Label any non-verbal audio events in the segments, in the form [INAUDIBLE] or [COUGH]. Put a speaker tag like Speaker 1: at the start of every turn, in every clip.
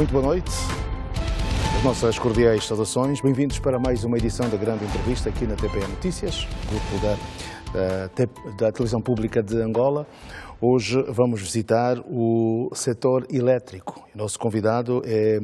Speaker 1: Muito boa noite. As nossas cordiais saudações. Bem-vindos para mais uma edição da grande entrevista aqui na TPE Notícias, grupo da, da, da televisão pública de Angola. Hoje vamos visitar o setor elétrico. O nosso convidado é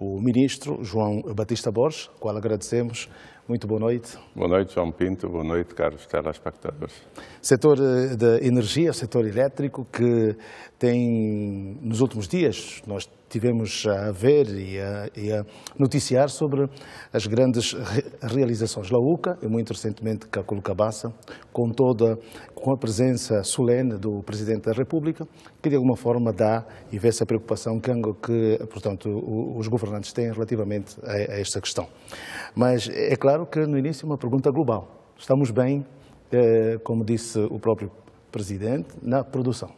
Speaker 1: o ministro João Batista Borges, ao qual agradecemos. Muito boa noite.
Speaker 2: Boa noite, João Pinto. Boa noite, caros telespectadores.
Speaker 1: Setor eh, da energia, setor elétrico, que tem, nos últimos dias, nós tivemos a ver e a, e a noticiar sobre as grandes re realizações. Lauca e muito recentemente Caculo Cabaça, com toda com a presença solene do Presidente da República, que de alguma forma dá e vê essa preocupação que, que portanto, os governantes têm relativamente a, a esta questão. Mas é claro que no início é uma pergunta global. Estamos bem, eh, como disse o próprio Presidente, na produção.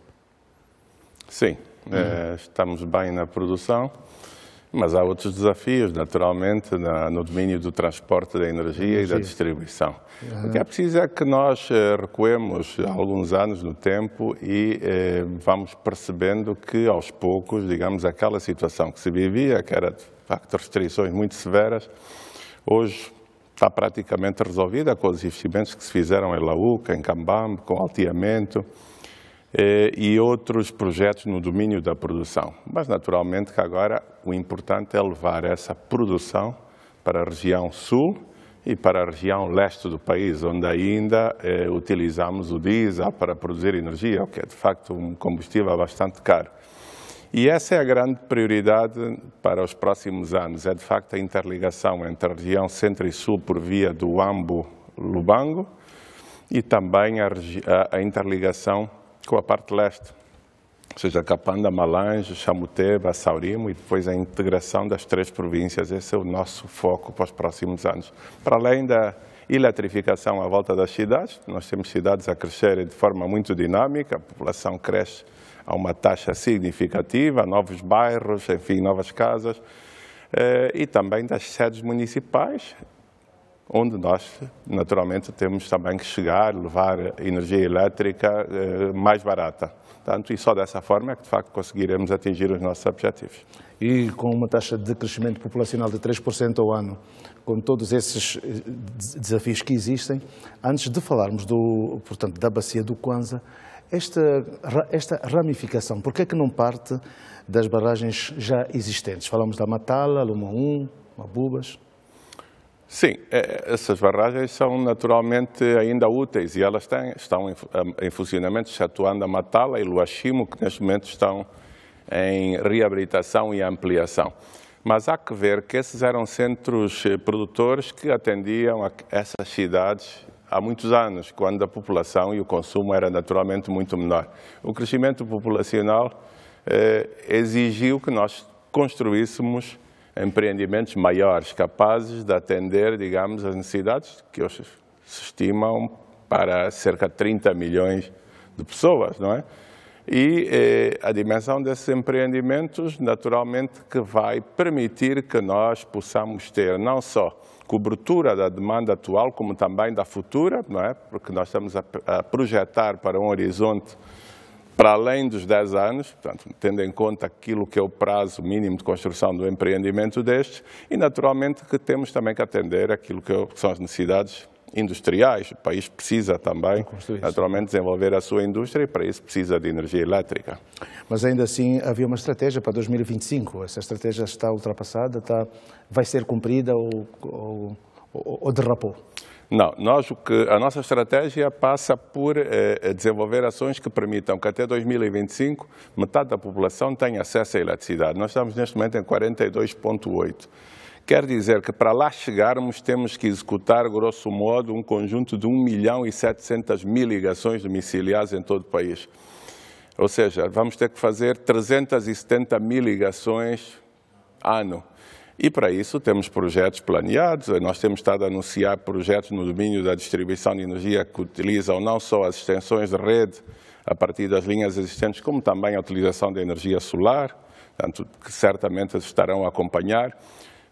Speaker 2: Sim, Uhum. Estamos bem na produção, mas há outros desafios, naturalmente, na, no domínio do transporte da energia, energia. e da distribuição. Uhum. O que é preciso é que nós eh, recuemos alguns anos no tempo e eh, vamos percebendo que, aos poucos, digamos, aquela situação que se vivia, que era de facto restrições muito severas, hoje está praticamente resolvida com os investimentos que se fizeram em Laúca, em Cambambe, com Alteamento. Eh, e outros projetos no domínio da produção. Mas, naturalmente, que agora o importante é levar essa produção para a região sul e para a região leste do país, onde ainda eh, utilizamos o diesel para produzir energia, o que é, de facto, um combustível bastante caro. E essa é a grande prioridade para os próximos anos, é, de facto, a interligação entre a região centro e sul por via do Ambo-Lubango e também a, a interligação com a parte leste. Ou seja, Capanda, Malanjo, Chamuteba, Saurimo e depois a integração das três províncias. Esse é o nosso foco para os próximos anos. Para além da eletrificação à volta das cidades, nós temos cidades a crescerem de forma muito dinâmica, a população cresce a uma taxa significativa, novos bairros, enfim, novas casas, eh, e também das sedes municipais, onde nós, naturalmente, temos também que chegar, levar energia elétrica eh, mais barata. Portanto, e só dessa forma é que, de facto, conseguiremos atingir os nossos objetivos.
Speaker 1: E com uma taxa de crescimento populacional de 3% ao ano, com todos esses eh, desafios que existem, antes de falarmos do, portanto, da bacia do Kwanza, esta, esta ramificação, por que é que não parte das barragens já existentes? Falamos da Matala, Luma 1, Mabubas...
Speaker 2: Sim, é, essas barragens são naturalmente ainda úteis e elas têm, estão em, em funcionamento, excetuando a Matala e Luachimo, que neste momento estão em reabilitação e ampliação. Mas há que ver que esses eram centros eh, produtores que atendiam a essas cidades há muitos anos, quando a população e o consumo era naturalmente muito menor. O crescimento populacional eh, exigiu que nós construíssemos empreendimentos maiores, capazes de atender, digamos, as necessidades que hoje se estimam para cerca de 30 milhões de pessoas, não é? E eh, a dimensão desses empreendimentos, naturalmente, que vai permitir que nós possamos ter não só cobertura da demanda atual, como também da futura, não é? Porque nós estamos a, a projetar para um horizonte para além dos 10 anos, portanto, tendo em conta aquilo que é o prazo mínimo de construção do empreendimento deste, e naturalmente que temos também que atender aquilo que é são as necessidades industriais. O país precisa também, naturalmente, desenvolver a sua indústria e para isso precisa de energia elétrica. Mas ainda
Speaker 1: assim havia uma estratégia para 2025. Essa estratégia está ultrapassada, está, vai ser cumprida ou, ou, ou derrapou?
Speaker 2: Não, nós, o que, a nossa estratégia passa por eh, eh desenvolver ações que permitam que até 2025 metade da população tenha acesso à eletricidade. Nós estamos neste momento em 42,8. Quer dizer que para lá chegarmos temos que executar, grosso modo, um conjunto de 1 milhão e 700 mil ligações domiciliares em todo o país. Ou seja, vamos ter que fazer 370 mil ligações ano. E para isso temos projetos planeados, nós temos estado a anunciar projetos no domínio da distribuição de energia que utilizam não só as extensões de rede a partir das linhas existentes, como também a utilização da energia solar, tanto que certamente estarão a acompanhar.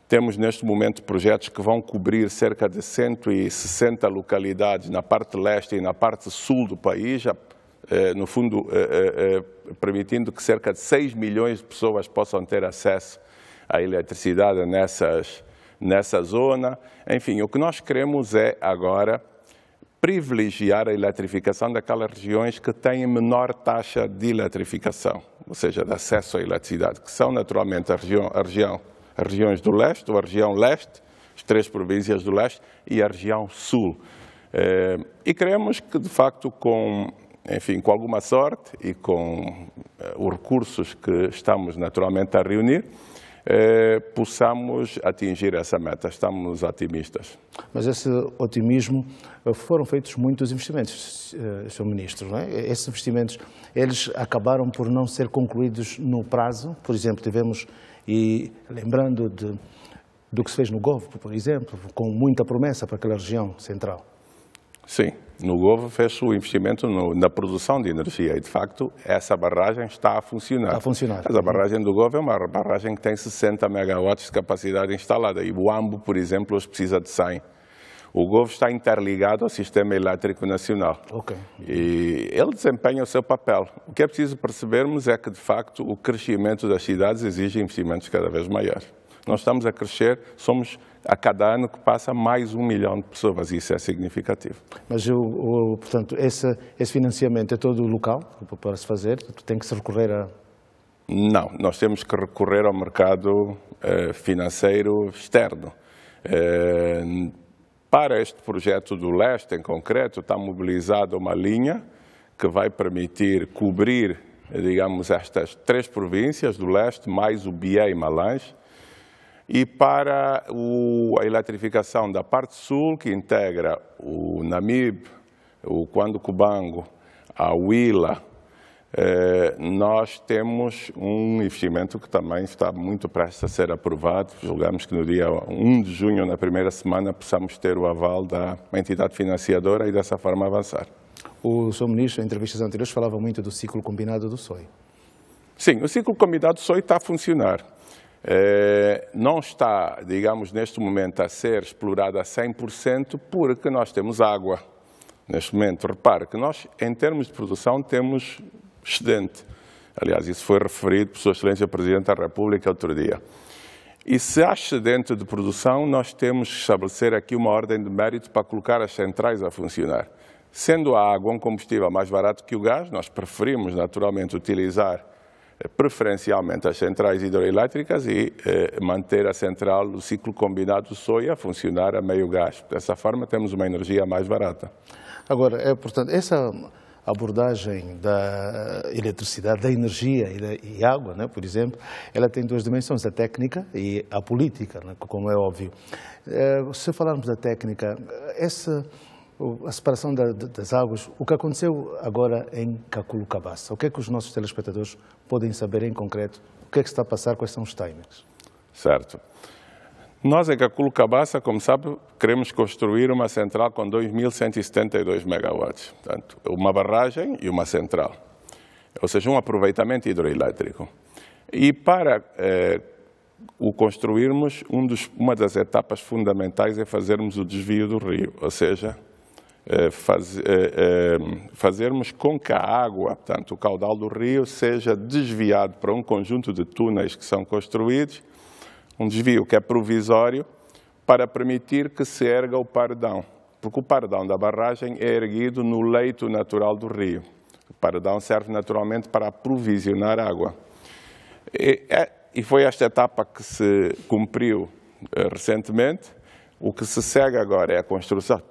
Speaker 2: Temos neste momento projetos que vão cobrir cerca de 160 localidades na parte leste e na parte sul do país, eh, no fundo eh, eh, permitindo que cerca de 6 milhões de pessoas possam ter acesso a eletricidade nessas, nessa zona. Enfim, o que nós queremos é agora privilegiar a eletrificação daquelas regiões que têm menor taxa de eletrificação, ou seja, de acesso à eletricidade, que são naturalmente a região, a região, as regiões do leste, a região leste, as três províncias do leste e a região sul. Eh, e queremos que, de facto, com, enfim, com alguma sorte e com eh, os recursos que estamos naturalmente a reunir, eh, possamos atingir essa meta. Estamos otimistas.
Speaker 1: Mas esse otimismo, eh, foram feitos muitos investimentos, eh, Sr. Ministro, não é? Esses investimentos, eles acabaram por não ser concluídos no prazo. Por exemplo, tivemos, e lembrando de, do que se fez no Golfo, por exemplo, com muita promessa para aquela região central.
Speaker 2: Sim, no Govo fez o investimento no, na produção de energia e, de facto, essa barragem está a funcionar. Está a funcionar. Mas a barragem do Govo é uma barragem que tem 60 megawatts de capacidade instalada e o Ambo, por exemplo, hoje precisa de 100. O Govo está interligado ao sistema elétrico nacional. Ok. E ele desempenha o seu papel. O que é preciso percebermos é que, de facto, o crescimento das cidades exige investimentos cada vez maiores. Nós estamos a crescer, somos a cada ano que passa mais um milhão de pessoas, e isso é significativo.
Speaker 1: Mas, o, portanto, esse, esse, financiamento é todo local para se fazer? Tem que se recorrer a...
Speaker 2: Não, nós temos que recorrer ao mercado eh, financeiro externo. Eh, para este projeto do leste, em concreto, está mobilizada uma linha que vai permitir cobrir, digamos, estas três províncias do leste, mais o Bié e Malange, e para o, a eletrificação da parte sul, que integra o Namib, o Quando Cubango, a Huila, eh, nós temos um investimento que também está muito prestes a ser aprovado. Julgamos que no dia 1 de junho, na primeira semana, possamos ter o aval da entidade financiadora e dessa forma avançar.
Speaker 1: O Sr. Ministro, em entrevistas anteriores, falava muito do ciclo combinado do SOI.
Speaker 2: Sim, o ciclo combinado do SOI está a funcionar. É, não está, digamos, neste momento a ser explorada a 100% porque nós temos água. Neste momento, repare que nós, em termos de produção, temos excedente. Aliás, isso foi referido por Sua Excelência Presidente da República outro dia. E se há excedente de produção, nós temos que estabelecer aqui uma ordem de mérito para colocar as centrais a funcionar. Sendo a água um combustível mais barato que o gás, nós preferimos naturalmente utilizar eh, preferencialmente as centrais hidroelétricas e eh, manter a central, o ciclo combinado soia, funcionar a meio gás. Dessa forma, temos uma energia mais barata. Agora, é,
Speaker 1: portanto, essa abordagem da eletricidade, da energia e, da, e água, né, por exemplo, ela tem duas dimensões, a técnica e a política, né, como é óbvio. É, se falarmos da técnica, essa a separação da, das águas, o que aconteceu agora em Caculucabaça? Cabaça. O que é que os nossos telespectadores podem saber em concreto? O que é que está a passar? Quais são os timings?
Speaker 2: Certo. Nós, em Caculucabaça, Cabaça, como sabe, queremos construir uma central com 2.172 megawatts. Portanto, uma barragem e uma central. Ou seja, um aproveitamento hidroelétrico. E para eh, o construirmos, um dos, uma das etapas fundamentais é fazermos o desvio do rio, ou seja, eh, faz, eh, eh, fazermos com que a água, portanto, o caudal do rio, seja desviado para um conjunto de túneis que são construídos, um desvio que é provisório, para permitir que se erga o pardão, porque o pardão da barragem é erguido no leito natural do rio. O pardão serve naturalmente para aprovisionar água. E, e foi esta etapa que se cumpriu recentemente. O que se segue agora é a construção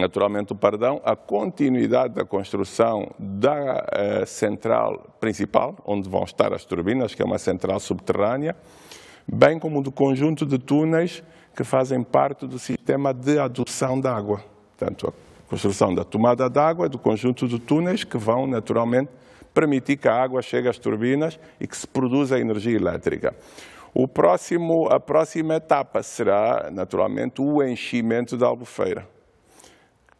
Speaker 2: naturalmente o Pardão, a continuidade da construção da eh, central principal, onde vão estar as turbinas, que é uma central subterrânea, bem como do conjunto de túneis que fazem parte do sistema de adução da água. Portanto, a construção da tomada d'água, do conjunto de túneis que vão naturalmente permitir que a água chegue às turbinas e que se produza a energia elétrica. O próximo, a próxima etapa será, naturalmente, o enchimento da albufeira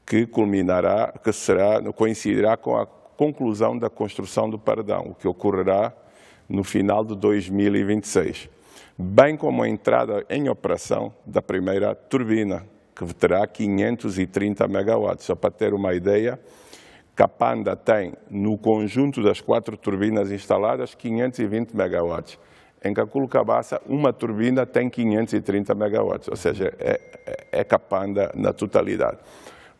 Speaker 2: que culminará, que será, coincidirá com a conclusão da construção do Pardão, o que ocorrerá no final de 2026, bem como a entrada em operação da primeira turbina, que terá 530 megawatts. Só para ter uma ideia, Capanda tem, no conjunto das quatro turbinas instaladas, 520 megawatts. Em Caculo Cabaça, uma turbina tem 530 megawatts, ou seja, é, é, é Capanda na totalidade.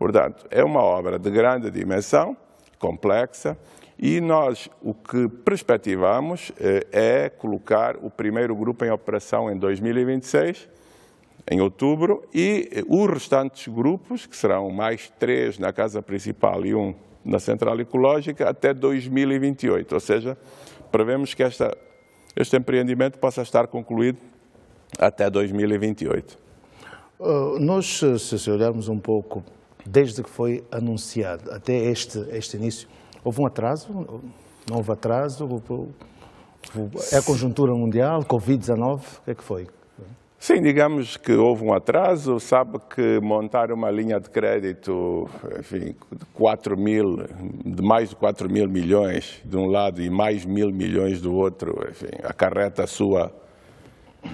Speaker 2: Portanto, é uma obra de grande dimensão, complexa, e nós o que perspectivamos eh, é colocar o primeiro grupo em operação em 2026, em outubro, e eh, os restantes grupos, que serão mais três na casa principal e um na central ecológica, até 2028. Ou seja, prevemos que esta, este empreendimento possa estar concluído até 2028.
Speaker 1: Eh, nós, se olharmos um pouco desde que foi anunciado até este, este início. Houve um atraso? Não houve atraso? É a conjuntura mundial, Covid-19? O que é que foi?
Speaker 2: Sim, digamos que houve um atraso. Sabe que montar uma linha de crédito enfim, de 4 mil, de mais de 4 mil milhões de um lado e mais mil milhões do outro, enfim, acarreta a sua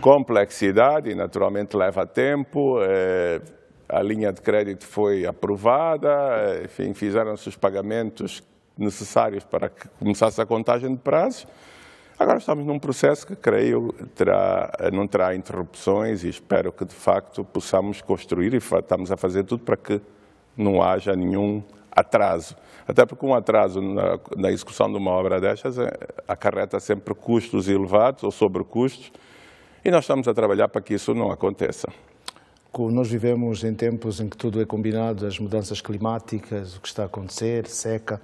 Speaker 2: complexidade e naturalmente leva tempo. Eh, a linha de crédito foi aprovada, enfim, fizeram-se os pagamentos necessários para que começasse a contagem de prazos. Agora estamos num processo que, creio, terá, não terá interrupções e espero que, de facto, possamos construir e estamos a fazer tudo para que não haja nenhum atraso. Até porque um atraso na, na execução de uma obra destas eh, acarreta sempre custos elevados ou sobrecustos e nós estamos a trabalhar para que isso não aconteça.
Speaker 1: Nós vivemos em tempos em que tudo é combinado, as mudanças climáticas, o que está a acontecer, seca.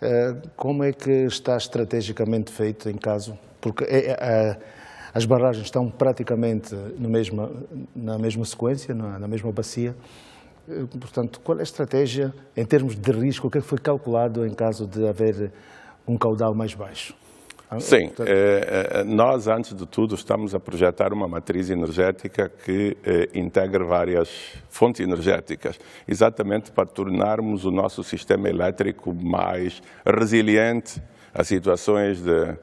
Speaker 1: Eh, como é que está estrategicamente feito em caso? Porque eh, eh, as barragens estão praticamente mesmo, na mesma sequência, na mesma bacia. Portanto, qual é a estratégia em termos de risco? O que é foi calculado em caso de haver um caudal mais baixo?
Speaker 2: Ah, Sim, é, é, é, nós antes de tudo estamos a projetar uma matriz energética que integra várias fontes energéticas, exatamente para tornarmos o nosso sistema elétrico mais resiliente a situações de,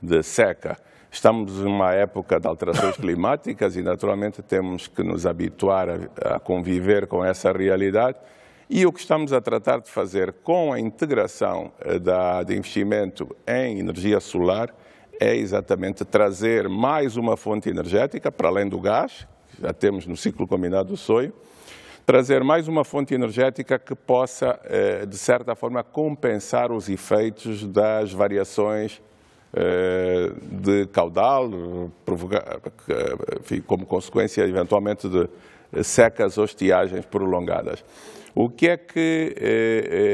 Speaker 2: de seca. Estamos numa época de alterações [LAUGHS] climáticas e naturalmente temos que nos habituar a conviver com essa realidade e o que estamos a tratar de fazer com a integração eh, da, de investimento em energia solar é exatamente trazer mais uma fonte energética, para além do gás, que já temos no ciclo combinado do sonho, trazer mais uma fonte energética que possa, eh, de certa forma, compensar os efeitos das variações eh, de caudal, como consequência, eventualmente, de secas ou estiagens prolongadas. O que é que eh,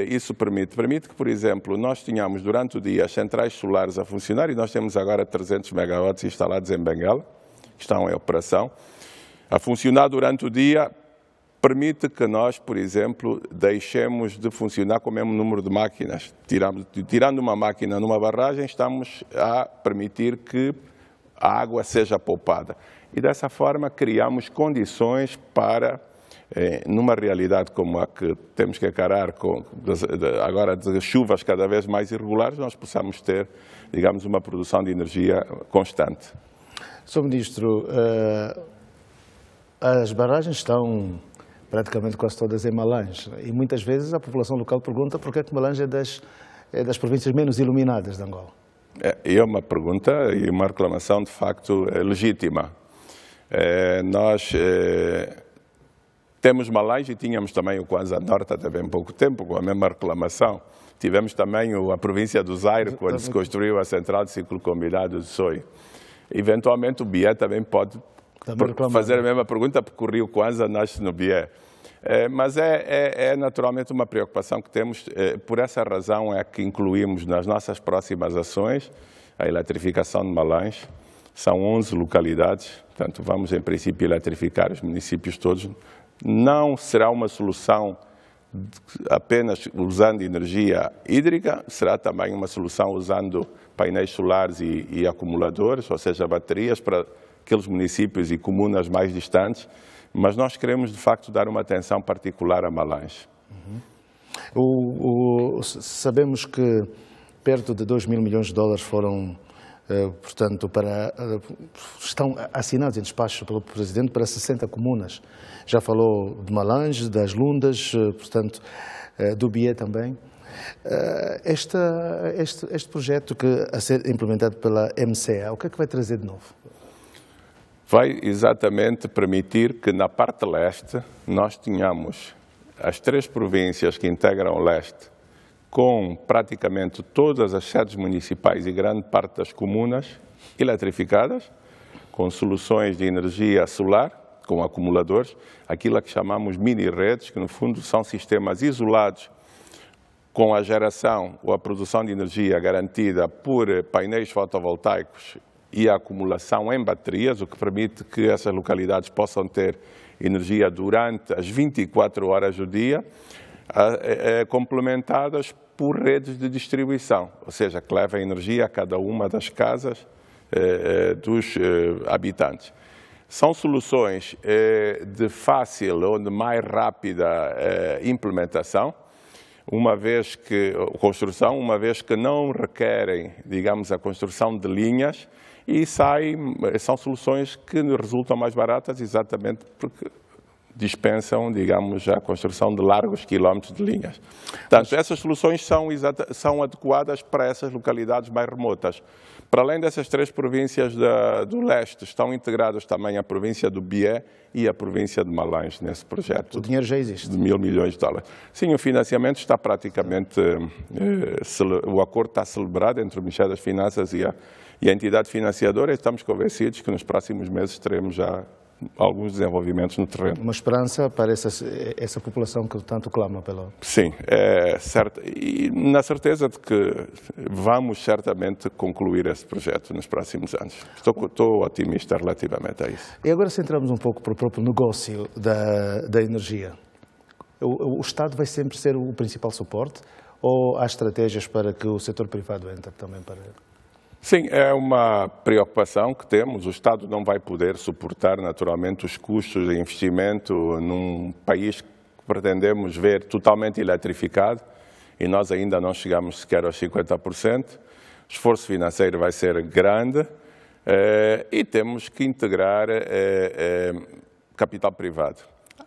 Speaker 2: eh, isso permite? Permite que, por exemplo, nós tenhamos durante o dia as centrais solares a funcionar e nós temos agora 300 megawatts instalados em Benguela, que estão em operação, a funcionar durante o dia, permite que nós, por exemplo, deixemos de funcionar com o mesmo número de máquinas. Tiramos, tirando uma máquina numa barragem, estamos a permitir que a água seja poupada. E dessa forma criamos condições para é, numa realidade como a que temos que encarar com, agora de chuvas cada vez mais irregulares, nós possamos ter, digamos, uma produção de energia constante.
Speaker 1: Sr. Ministro, eh, as barragens estão praticamente quase todas em Malange e muitas vezes a população local pergunta por que é Malange é das, é das províncias menos iluminadas de Angola.
Speaker 2: É, é uma pergunta e uma reclamação de facto eh, legítima. Eh, nós temos Malásia, tínhamos também o Kwanza Norte até bem pouco tempo, com a mesma reclamação. Tivemos também a província do Zaire, quando se construiu a central de ciclo combinado de Soi. Eventualmente o Bié também pode também fazer a mesma pergunta, porque o Rio Kwanza nasce no Bié. É, mas é, é, é, naturalmente uma preocupação que temos, é, por essa razão é que incluímos nas nossas próximas ações a eletrificação de Malães. São 11 localidades, portanto, vamos em princípio eletrificar os municípios todos não será uma solução apenas usando energia hídrica, será também uma solução usando painéis solares e, e acumuladores, ou seja, baterias para aqueles municípios e comunas mais distantes, mas nós queremos, de facto, dar uma atenção particular a Malanje. Uhum. O,
Speaker 1: o, sabemos que perto de 2 mil milhões de dólares foram eh, portanto, para, eh, estão assinados em despachos pelo Presidente para 60 comunas. Já falou de Malange, das Lundas, eh, portanto, do Bié também. Este, este, este projeto que a ser implementado pela MCA, o que é que vai trazer de novo?
Speaker 2: Vai exatamente permitir que na parte leste nós tenhamos as três províncias que integram o leste, com praticamente todas as sedes municipais e grande parte das comunas eletrificadas, com soluções de energia solar, com acumuladores, aquilo a que chamamos mini-redes, que no fundo são sistemas isolados com a geração ou a produção de energia garantida por painéis fotovoltaicos e a acumulação em baterias, o que permite que essas localidades possam ter energia durante as 24 horas do dia, é, é, complementadas por redes de distribuição, ou seja, que leva energia a cada uma das casas é, é, dos habitantes. São soluções de fácil ou de mais rápida implementação, uma vez que construção, uma vez que não requerem, digamos, a construção de linhas e saem, são soluções que resultam mais baratas exatamente porque dispensam, digamos, a construção de largos quilómetros de linhas. Portanto, essas soluções são, são adequadas para essas localidades mais remotas. Para além dessas três províncias da, do leste, estão integradas também a província do Bié e a província de Malães nesse projeto. O dinheiro já existe. De mil milhões de dólares. Sim, o financiamento está praticamente... Eh, o acordo está celebrado entre o Ministério das Finanças e a, e a entidade financiadora e estamos convencidos que nos próximos meses teremos já alguns desenvolvimentos no terreno.
Speaker 1: Uma esperança para essa, essa população que tanto clama pela...
Speaker 2: Sim, é certo. E na certeza de que vamos certamente concluir esse projeto nos próximos anos. Estou, estou otimista relativamente a isso.
Speaker 1: E agora centramos um pouco para o próprio negócio da, da energia. O, o Estado vai sempre ser o principal suporte ou há estratégias para que o setor privado entre também para...
Speaker 2: Sim, é uma preocupação que temos. O Estado não vai poder suportar, naturalmente, os custos de investimento num país que pretendemos ver totalmente eletrificado e nós ainda não chegamos sequer aos 50%. O esforço financeiro vai ser grande eh, e temos que integrar eh, eh, capital privado.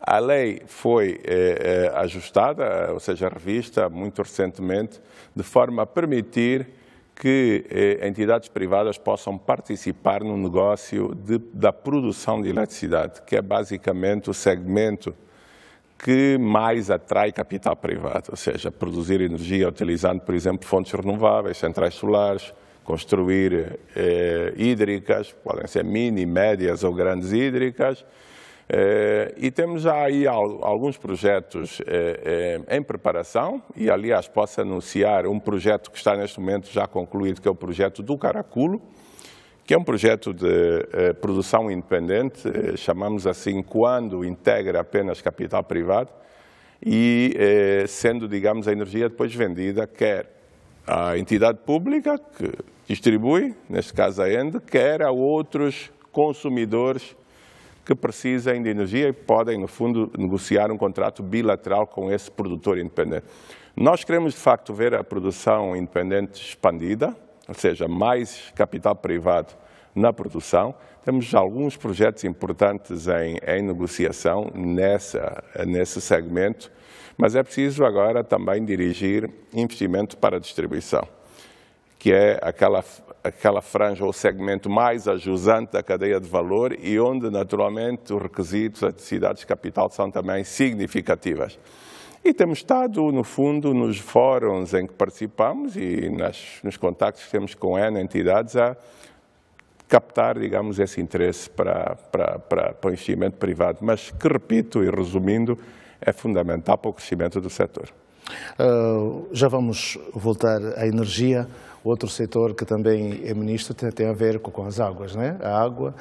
Speaker 2: A lei foi eh, eh, ajustada, ou seja, revista muito recentemente, de forma a permitir que eh, entidades privadas possam participar no negócio de, da produção de eletricidade, que é basicamente o segmento que mais atrai capital privado, ou seja, produzir energia utilizando, por exemplo, fontes renováveis, centrais solares, construir eh, hídricas, podem ser mini, médias ou grandes hídricas, eh, e temos já aí alguns projetos eh, eh, em preparação e, aliás, posso anunciar um projeto que está neste momento já concluído, que é o projeto do Caraculo, que é um projeto de produção independente, chamamos assim, quando integra apenas capital privado e sendo, digamos, a energia depois vendida quer à entidade pública que distribui, neste caso a ENDE, quer a outros consumidores que precisem de energia e podem, no fundo, negociar um contrato bilateral com esse produtor independente. Nós queremos, de facto, ver a produção independente expandida, ou seja, mais capital privado na produção. Temos alguns projetos importantes em, em negociação nessa, nesse segmento, mas é preciso agora também dirigir investimento para a distribuição, que é aquela aquela franja ou segmento mais ajusante da cadeia de valor e onde, naturalmente, os requisitos, das necessidades de capital são também significativas. E temos estado, no fundo, nos fóruns em que participamos e nas, nos contactos que temos com N entidades a captar, digamos, esse interesse para, para, para, para o investimento privado. Mas que, repito e resumindo, é fundamental para o crescimento do setor.
Speaker 1: Uh, já vamos voltar à energia. Outro setor que também é ministro tem, tem a ver com, com, as águas, né? A água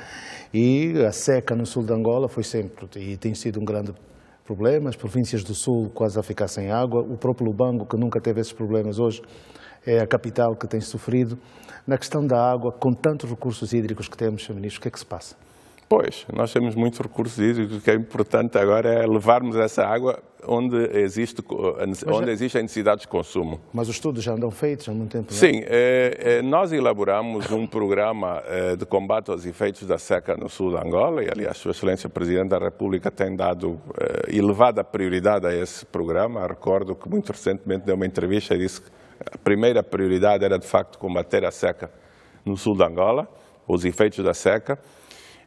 Speaker 1: e a seca no sul de Angola foi sempre e tem sido um grande problema. As províncias do sul quase a ficar sem água. O próprio Lubango, que nunca teve esses problemas, hoje é a capital que tem sofrido. Na questão da água, com tantos
Speaker 2: recursos hídricos que temos, ministro, o que é que se passa? Pois, nós temos muitos recursos hídricos, o que é importante agora é levarmos essa água onde existe, onde existe a necessidade de consumo.
Speaker 1: Mas os estudos já andam feitos há muito tempo,
Speaker 2: Sim, é, nós elaboramos um programa eh, de combate aos efeitos da seca no sul de Angola, e aliás, Sua Excelência Presidente da República tem dado elevada prioridade a esse programa. Recordo que muito recentemente deu uma entrevista e disse que a primeira prioridade era, de facto, combater a seca no sul de Angola, os efeitos da seca.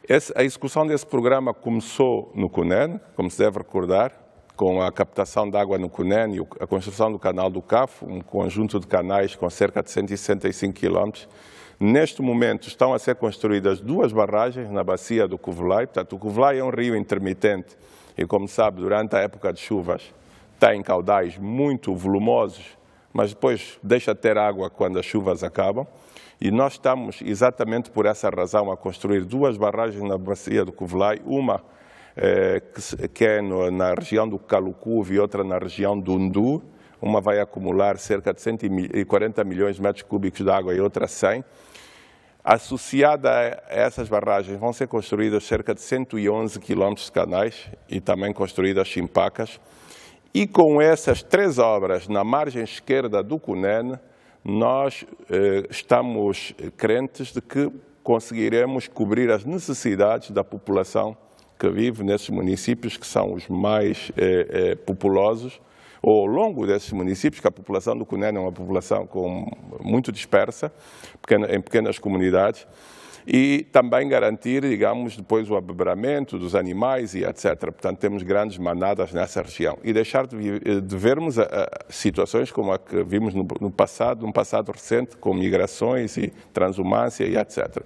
Speaker 2: Esse, a execução desse programa começou no CUNEN, como se deve recordar, com a captação de água no CUNEN e a construção do canal do CAFO, um conjunto de canais com cerca de 165 quilómetros. Neste momento estão a ser construídas duas barragens na bacia do Covelai. Portanto, o Covelai é um rio intermitente e, como sabe, durante a época de chuvas tem caudais muito volumosos mas depois deixa de ter água quando as chuvas acabam. E nós estamos, exatamente por essa razão, a construir duas barragens na bacia do Covilhai, uma eh, que, é na região do Calucuve e outra na região do Undu. Uma vai acumular cerca de 140 milhões de metros cúbicos de água e outra 100. Associada a essas barragens vão ser construídas cerca de 111 quilómetros de canais e também construídas chimpacas e com essas três obras na margem esquerda do Cunen, nós eh, estamos crentes de que conseguiremos cobrir as necessidades da população que vive nesses municípios, que são os mais eh, eh, populosos, ou ao longo desses municípios, que a população do Cunen é uma população com, muito dispersa, em pequenas comunidades, e também garantir, digamos, depois o abebramento dos animais e etc. Portanto, temos grandes manadas nessa região. E deixar de, eh, de vermos a, eh, a, eh, situações como a que vimos no, no passado, num passado recente, com migrações e transumância e etc.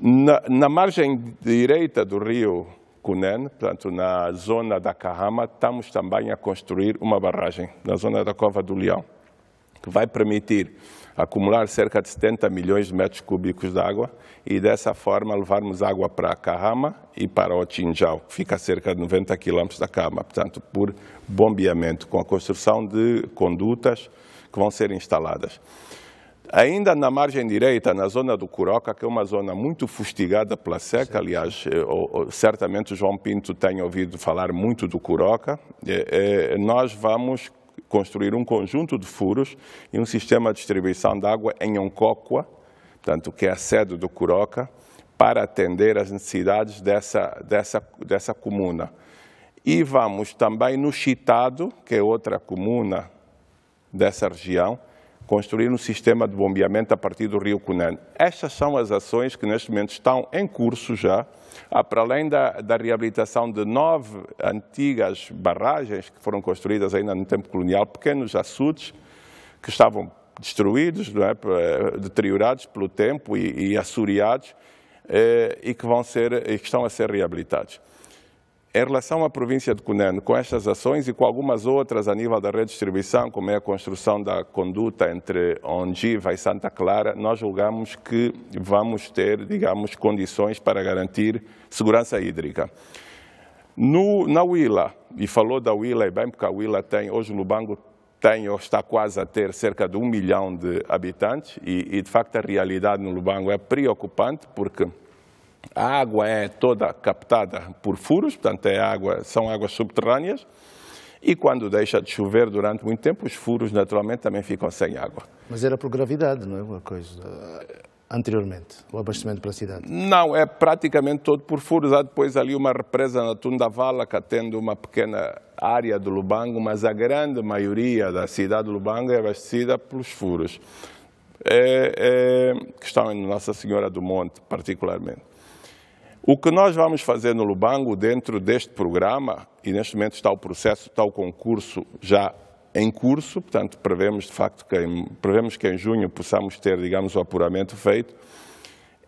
Speaker 2: Na, na, margem direita do rio Cunen, portanto, na zona da Cahama, estamos também a construir uma barragem, na zona da Cova do Leão, que vai permitir acumular cerca de 70 milhões de metros cúbicos de água e dessa forma levarmos água para a Carrama e para o que fica a cerca de 90 quilômetros da Carrama, portanto, por bombeamento, com a construção de condutas que vão ser instaladas. Ainda na margem direita, na zona do Curoca, que é uma zona muito fustigada pela seca, aliás, eh, certamente o João Pinto tem ouvido falar muito do Curoca, eh, eh, nós vamos construir um conjunto de furos e um sistema de distribuição de água em Oncócoa, portanto, que é a sede do Curoca, para atender as necessidades dessa, dessa, dessa comuna. E vamos também no Chitado, que é outra comuna dessa região, construir um sistema de bombeamento a partir do rio Cunan. Estas são as ações que neste momento estão em curso já, ah, para além da, da reabilitação de nove antigas barragens que foram construídas ainda no tempo colonial, pequenos açudes que estavam destruídos, é? Eh, deteriorados pelo tempo e, e assoreados, eh, e que vão ser, e que estão a ser reabilitados. Em relação à província de Cunene, com estas ações e com algumas outras a nível da redistribuição, como é a construção da conduta entre Ongiva e Santa Clara, nós julgamos que vamos ter, digamos, condições para garantir segurança hídrica. No, na Huila, e falou da Huila, e bem porque a Huila tem, hoje o Lubango tem ou está quase a ter cerca de um milhão de habitantes, e, e de facto a realidade no Lubango é preocupante, porque a água é toda captada por furos, portanto é água, são águas subterrâneas. E quando deixa de chover durante muito tempo, os furos naturalmente também ficam sem água. Mas era por gravidade,
Speaker 1: não é uma coisa eh, anteriormente, o abastecimento para a cidade?
Speaker 2: Não, é praticamente todo por furos. Há depois ali uma represa na Tundavala, que atende uma pequena área do Lubango, mas a grande maioria da cidade de Lubango é abastecida pelos furos. É, é, que estão em Nossa Senhora do Monte, particularmente. O que nós vamos fazer no Lubango dentro deste programa, e neste momento está o processo, está o concurso já em curso, portanto, prevemos de facto que em, prevemos que em junho possamos ter, digamos, o apuramento feito,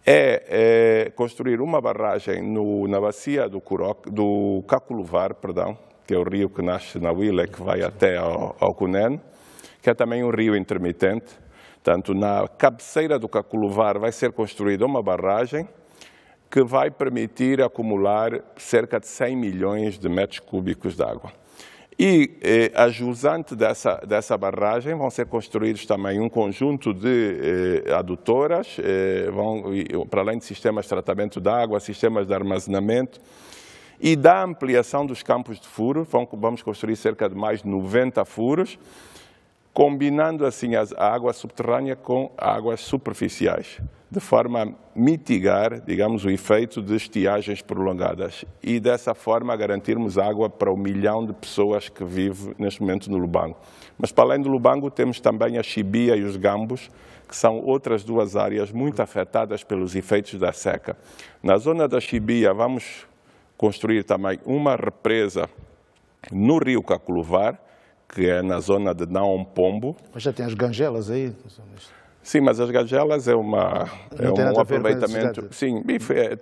Speaker 2: é, é construir uma barragem no, na bacia do, Curoc, do Caculuvar, perdão, que é o rio que nasce na e que vai até ao, ao Cunene, que é também um rio intermitente. Portanto, na cabeceira do Caculuvar vai ser construída uma barragem que vai permitir acumular cerca de 100 milhões de metros cúbicos de água. E eh, jusante dessa, dessa barragem vão ser construídos também um conjunto de eh, adutoras, eh, vão, para além de sistemas de tratamento de água, sistemas de armazenamento, e da ampliação dos campos de furo, vão, vamos construir cerca de mais 90 furos, combinando assim as, a água subterrânea com águas superficiais, de forma a mitigar, digamos, o efeito de estiagens prolongadas e dessa forma garantirmos água para o milhão de pessoas que vivem neste momento no Lubango. Mas para além do Lubango temos também a Chibia e os Gambos, que são outras duas áreas muito afetadas pelos efeitos da seca. Na zona da Chibia vamos construir também uma represa no rio Caculuvar, que é na zona de Naompombo. Pombo.
Speaker 1: Mas já tem as gangelas aí?
Speaker 2: Sim, mas as gangelas é, uma, é um aproveitamento. Sim, é,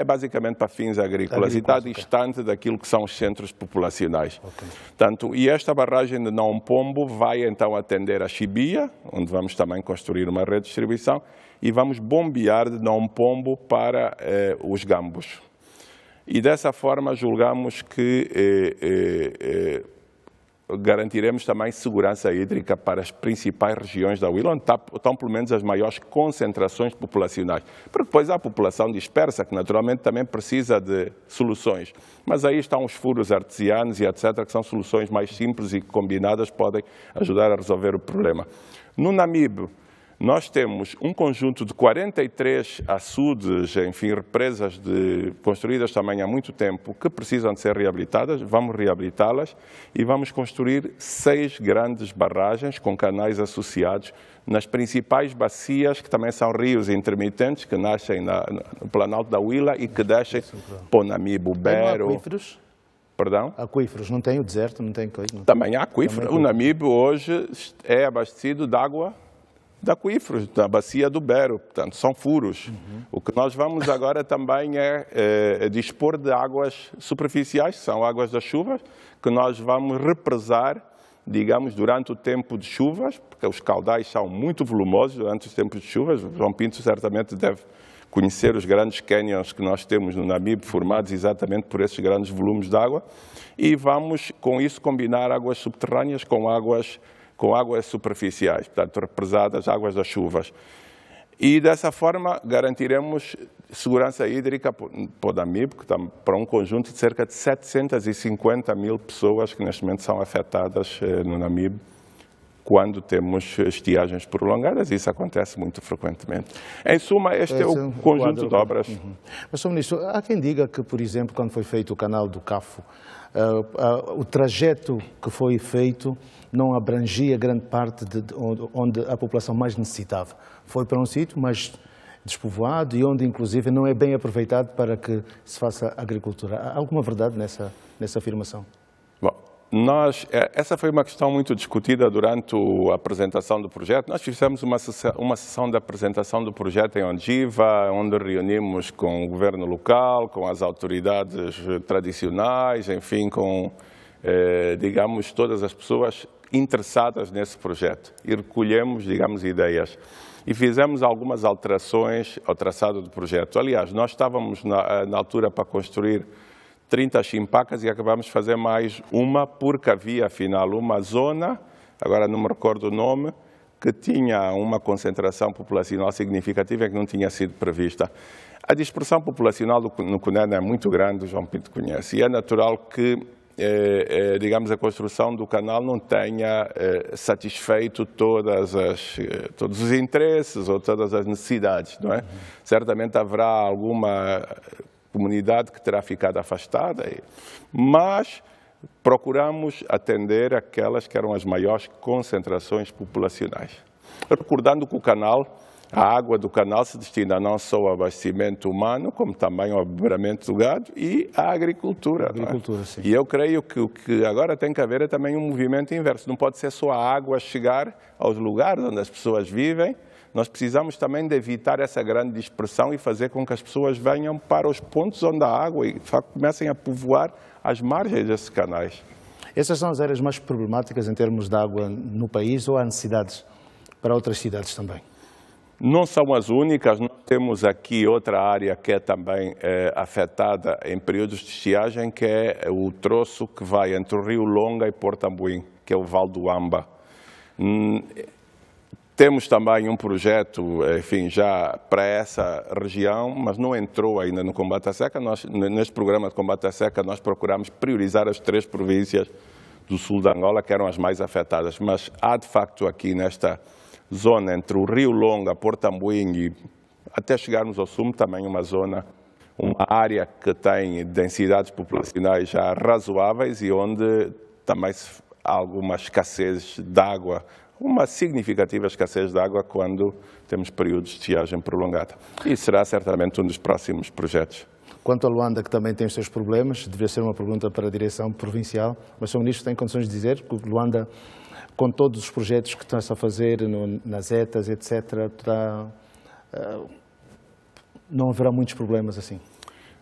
Speaker 2: é, basicamente para fins agrícolas, e está distante daquilo que são os centros populacionais. Okay. Tanto, e esta barragem de Não Pombo vai então atender a Chibia, onde vamos também construir uma redistribuição, e vamos bombear de Não Pombo para eh, os Gambos. E dessa forma julgamos que. Eh, eh, eh garantiremos também segurança hídrica para as principais regiões da UIL, onde tá, estão pelo menos as maiores concentrações populacionais. Porque depois há a população dispersa, que naturalmente também precisa de soluções. Mas aí estão os furos artesianos e etc., que são soluções mais simples e combinadas, podem ajudar a resolver o problema. No Namíbio, nós temos um conjunto de 43 açudes, enfim, represas de, construídas também há muito tempo, que precisam de ser reabilitadas. Vamos reabilitá-las e vamos construir seis grandes barragens com canais associados nas principais bacias, que também são rios intermitentes, que nascem na, no Planalto da Huila e que descem Ponami, Bubero... Aquíferos? Perdão?
Speaker 1: Aquíferos, não tem o deserto, não tem coisa? Não
Speaker 2: Também há aquíferos. Também o Namibe hoje é abastecido de água de aquíferos, da bacia do Bero, portanto, são furos. Uhum. O que nós vamos agora também é, é, é, dispor de águas superficiais, são águas das chuvas, que nós vamos represar, digamos, durante o tempo de chuvas, porque os caudais são muito volumosos durante os tempos de chuvas. O João Pinto certamente deve conhecer os grandes cânions que nós temos no Namib, formados exatamente por esses grandes volumes de água, e vamos, com isso, combinar águas subterrâneas com águas com águas superficiais, portanto, represadas águas das chuvas. E dessa forma garantiremos segurança hídrica para o Namib, que está para um conjunto de cerca de 750 mil pessoas que neste momento são afetadas eh, no Namib quando temos estiagens prolongadas, isso acontece muito frequentemente. Em suma, este é, é o conjunto quadro. de obras. Uhum.
Speaker 1: Mas, Sr. Ministro, há quem diga que, por exemplo, quando foi feito o canal do CAFO, uh, uh, o trajeto que foi feito não abrangia grande parte de, de onde a população mais necessitava. Foi para um sítio, mas despovoado e onde, inclusive, não é bem aproveitado para que se faça agricultura. Há alguma verdade nessa, nessa afirmação?
Speaker 2: Nós, é, essa foi uma questão muito discutida durante a apresentação do projeto. Nós fizemos uma sessão, uma sessão de apresentação do projeto em Ondiva, onde reunimos com o governo local, com as autoridades eh, tradicionais, enfim, com, eh, digamos, todas as pessoas interessadas nesse projeto. E recolhemos, digamos, ideias. E fizemos algumas alterações ao traçado do projeto. Aliás, nós estávamos na, eh, na altura para construir 30 chimpacas e acabamos de fazer mais uma, porque havia, afinal, uma zona, agora não me recordo o nome, que tinha uma concentração populacional significativa que não tinha sido prevista. A dispersão populacional no Cunene é muito grande, o João Pinto conhece, e é natural que, eh, eh, digamos, a construção do canal não tenha eh, satisfeito todas as, eh, todos os interesses ou todas as necessidades, não é? Uhum. Certamente haverá alguma comunidade que terá ficado afastada, mas procuramos atender aquelas que eram as maiores concentrações populacionais. Recordando que o canal, a água do canal se destina não só ao abastecimento humano, como também ao abramento do gado e à agricultura. É? agricultura é? E eu creio que o que agora tem que haver é também um movimento inverso. Não pode ser só a água chegar aos lugares onde as pessoas vivem, nós precisamos também de evitar essa grande dispersão e fazer com que as pessoas venham para os pontos onde a água e, de facto, comecem a povoar as margens desses canais.
Speaker 1: Essas são as áreas mais problemáticas em termos de água no país ou há necessidades para outras cidades também?
Speaker 2: Não são as únicas, nós temos aqui outra área que é também é, afetada em períodos de estiagem, que é eh, o troço que vai entre o Rio Longa e Portambuim, que é o Val do Amba. Temos também um projeto, enfim, já para essa região, mas não entrou ainda no combate à seca. Nós, neste programa de combate à seca, nós procuramos priorizar as três províncias do sul da Angola, que eram as mais afetadas. Mas há, de facto, aqui nesta zona entre o Rio Longa, Porto e até chegarmos ao Sumo, também uma zona, uma área que tem densidades populacionais já razoáveis e onde também há alguma escassez de água uma significativa escassez de água quando temos períodos de estiagem prolongada. E será certamente um dos próximos projetos.
Speaker 1: Quanto a Luanda, que também tem os seus problemas, deveria ser uma pergunta para a direção provincial, mas o Sr. Ministro tem condições de dizer que Luanda, com todos os projetos que está a fazer no, nas ETAs, etc., terá, eh, não haverá muitos problemas assim?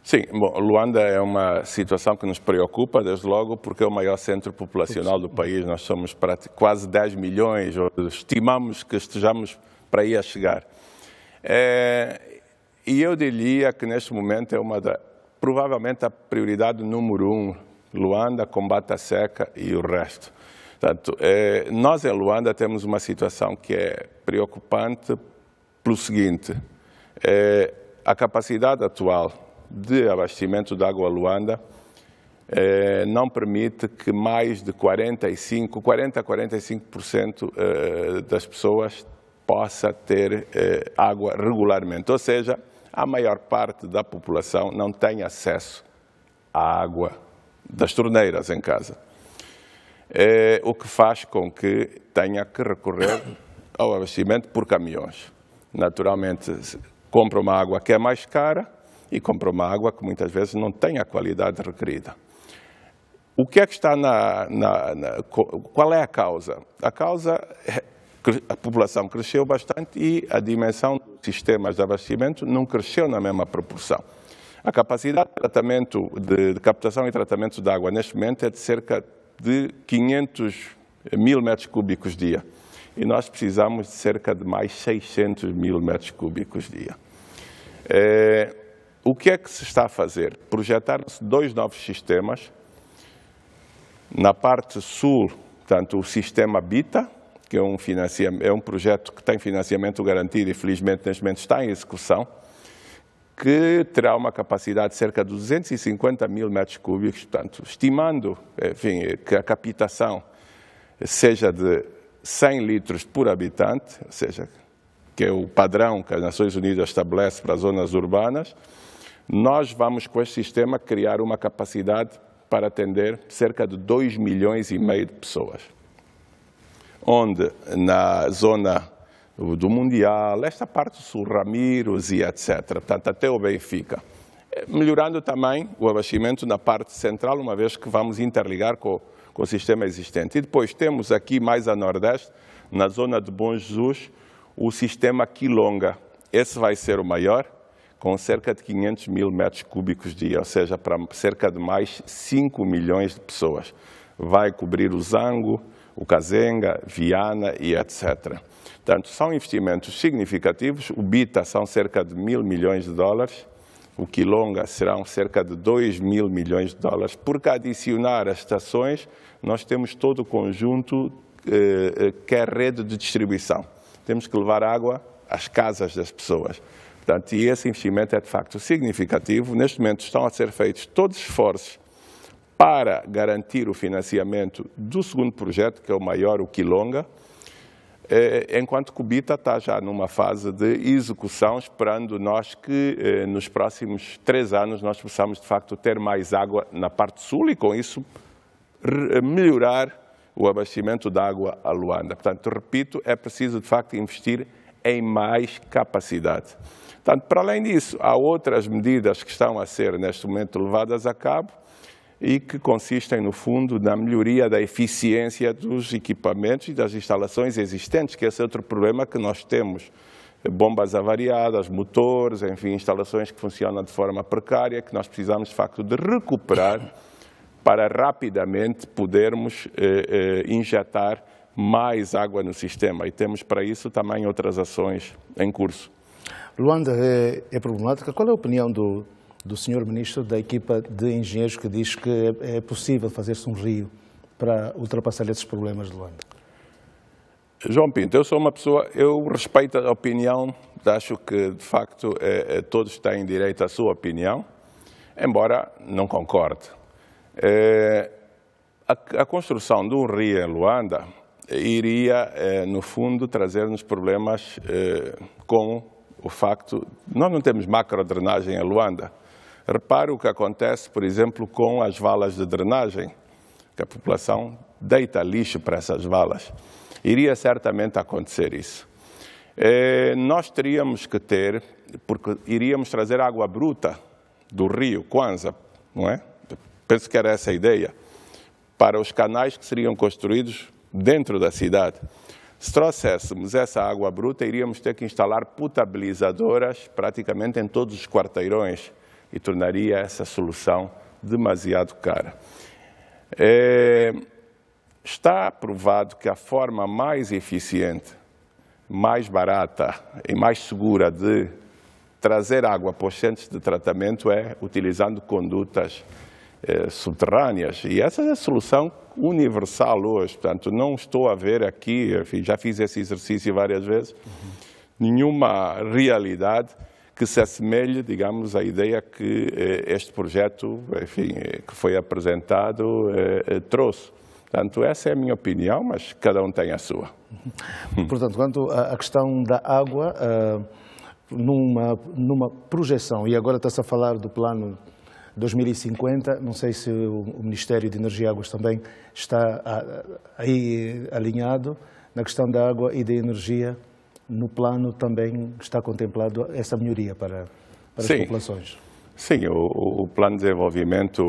Speaker 2: Sim, bom, Luanda é uma situação que nos preocupa, desde logo, porque é o maior centro populacional do país. Nós somos quase 10 milhões, estimamos que estejamos para aí a chegar. É, e eu diria que neste momento é uma da, provavelmente a prioridade número um, Luanda, combate à seca e o resto. Portanto, é, nós em Luanda temos uma situação que é preocupante pelo seguinte, é, a capacidade atual de abastecimento de água Luanda eh, não permite que mais de 45, 40 a 45% eh, das pessoas possa ter eh, água regularmente. Ou seja, a maior parte da população não tem acesso à água das torneiras em casa. Eh, o que faz com que tenha que recorrer ao abastecimento por caminhões. Naturalmente, compra uma água que é mais cara, e compra uma água que muitas vezes não tem a qualidade requerida. O que é que está na, na, na Qual é a causa? A causa é a população cresceu bastante e a dimensão dos sistemas de abastecimento não cresceu na mesma proporção. A capacidade de tratamento, de, de captação e tratamento de água neste momento é de cerca de 500 mil metros cúbicos dia. E nós precisamos de cerca de mais 600 mil metros cúbicos dia. É, o que é que se está a fazer? Projetaram-se dois novos sistemas. Na parte sul, tanto o sistema BITA, que é um, é um projeto que tem financiamento garantido e, felizmente, neste momento está em execução, que terá uma capacidade de cerca de 250 mil metros cúbicos, portanto, estimando enfim, que a captação seja de 100 litros por habitante, ou seja, que é o padrão que as Nações Unidas estabelece para as zonas urbanas, nós vamos, com este sistema, criar uma capacidade para atender cerca de 2 milhões e meio de pessoas. Onde, na zona do Mundial, esta parte sul, Ramírez e etc., portanto, até o Benfica. Eh, melhorando também o abastecimento na parte central, uma vez que vamos interligar com, com o sistema existente. E depois temos aqui, mais a nordeste, na zona de Bom Jesus, o sistema Quilonga. Esse vai ser o maior, com cerca de 500 mil metros cúbicos dia, ou seja, para cerca de mais 5 milhões de pessoas. Vai cobrir o Zango, o Cazenga, Viana e etc. Portanto, são investimentos significativos. O BITA são cerca de mil milhões de dólares, o Quilonga serão cerca de 2 mil milhões de dólares. Porque adicionar as estações, nós temos todo o conjunto eh, eh que é a rede de distribuição. Temos que levar água às casas das pessoas. Portanto, e esse investimento é de facto significativo. Neste momento estão a ser feitos todos os esforços para garantir o financiamento do segundo projeto, que é o maior, o Quilonga, eh, enquanto que o Bita está já numa fase de execução, esperando nós que eh, nos próximos três anos nós possamos de facto ter mais água na parte sul e com isso melhorar o abastecimento de água a Luanda. Portanto, repito, é preciso de facto investir em mais capacidade. Portanto, para além disso, há outras medidas que estão a ser, neste momento, levadas a cabo e que consistem, no fundo, na melhoria da eficiência dos equipamentos e das instalações existentes, que esse é outro problema que nós temos. Bombas avariadas, motores, enfim, instalações que funcionam de forma precária, que nós precisamos, de facto, de recuperar para rapidamente podermos eh, eh, injetar mais água no sistema. E temos, para isso, também outras ações em curso.
Speaker 1: Luanda é, é problemática. Qual é a opinião do, do senhor ministro da equipa de engenheiros que diz que é, é possível fazer-se um rio para ultrapassar esses problemas de Luanda?
Speaker 2: João Pinto, eu sou uma pessoa, eu respeito a opinião, acho que de facto é, é todos têm direito à sua opinião, embora não concorde. É, a, a, construção de um rio em Luanda iria, é, no fundo, trazer-nos problemas com o facto, nós não temos macro-drenagem em Luanda. Repare o que acontece, por exemplo, com as valas de drenagem, que a população deita lixo para essas valas. Iria certamente acontecer isso. Eh, nós teríamos que ter, porque iríamos trazer água bruta do rio Kwanza, não é? Penso que era essa a ideia, para os canais que seriam construídos dentro da cidade. Se trouxéssemos essa água bruta, iríamos ter que instalar potabilizadoras praticamente em todos os quarteirões e tornaria essa solução demasiado cara. É, está provado que a forma mais eficiente, mais barata e mais segura de trazer água para os centros de tratamento é utilizando condutas eh, subterrâneas. E essa é a solução universal hoje. Portanto, não estou a ver aqui, já fiz esse exercício várias vezes, uhum. nenhuma realidade que se assemelhe, digamos, à ideia que eh, este projeto, enfim, eh, que foi apresentado, eh, trouxe. Portanto, essa é a minha opinião, mas cada um tem a sua.
Speaker 1: [LAUGHS] Portanto, quanto à questão da água, numa, numa projeção, e agora está-se a falar do plano 2050. Não sei se o Ministério de Energia e Águas também está aí alinhado na questão da água e da energia. No plano também está contemplado essa melhoria para, para as populações.
Speaker 2: Sim, o, o, plano de desenvolvimento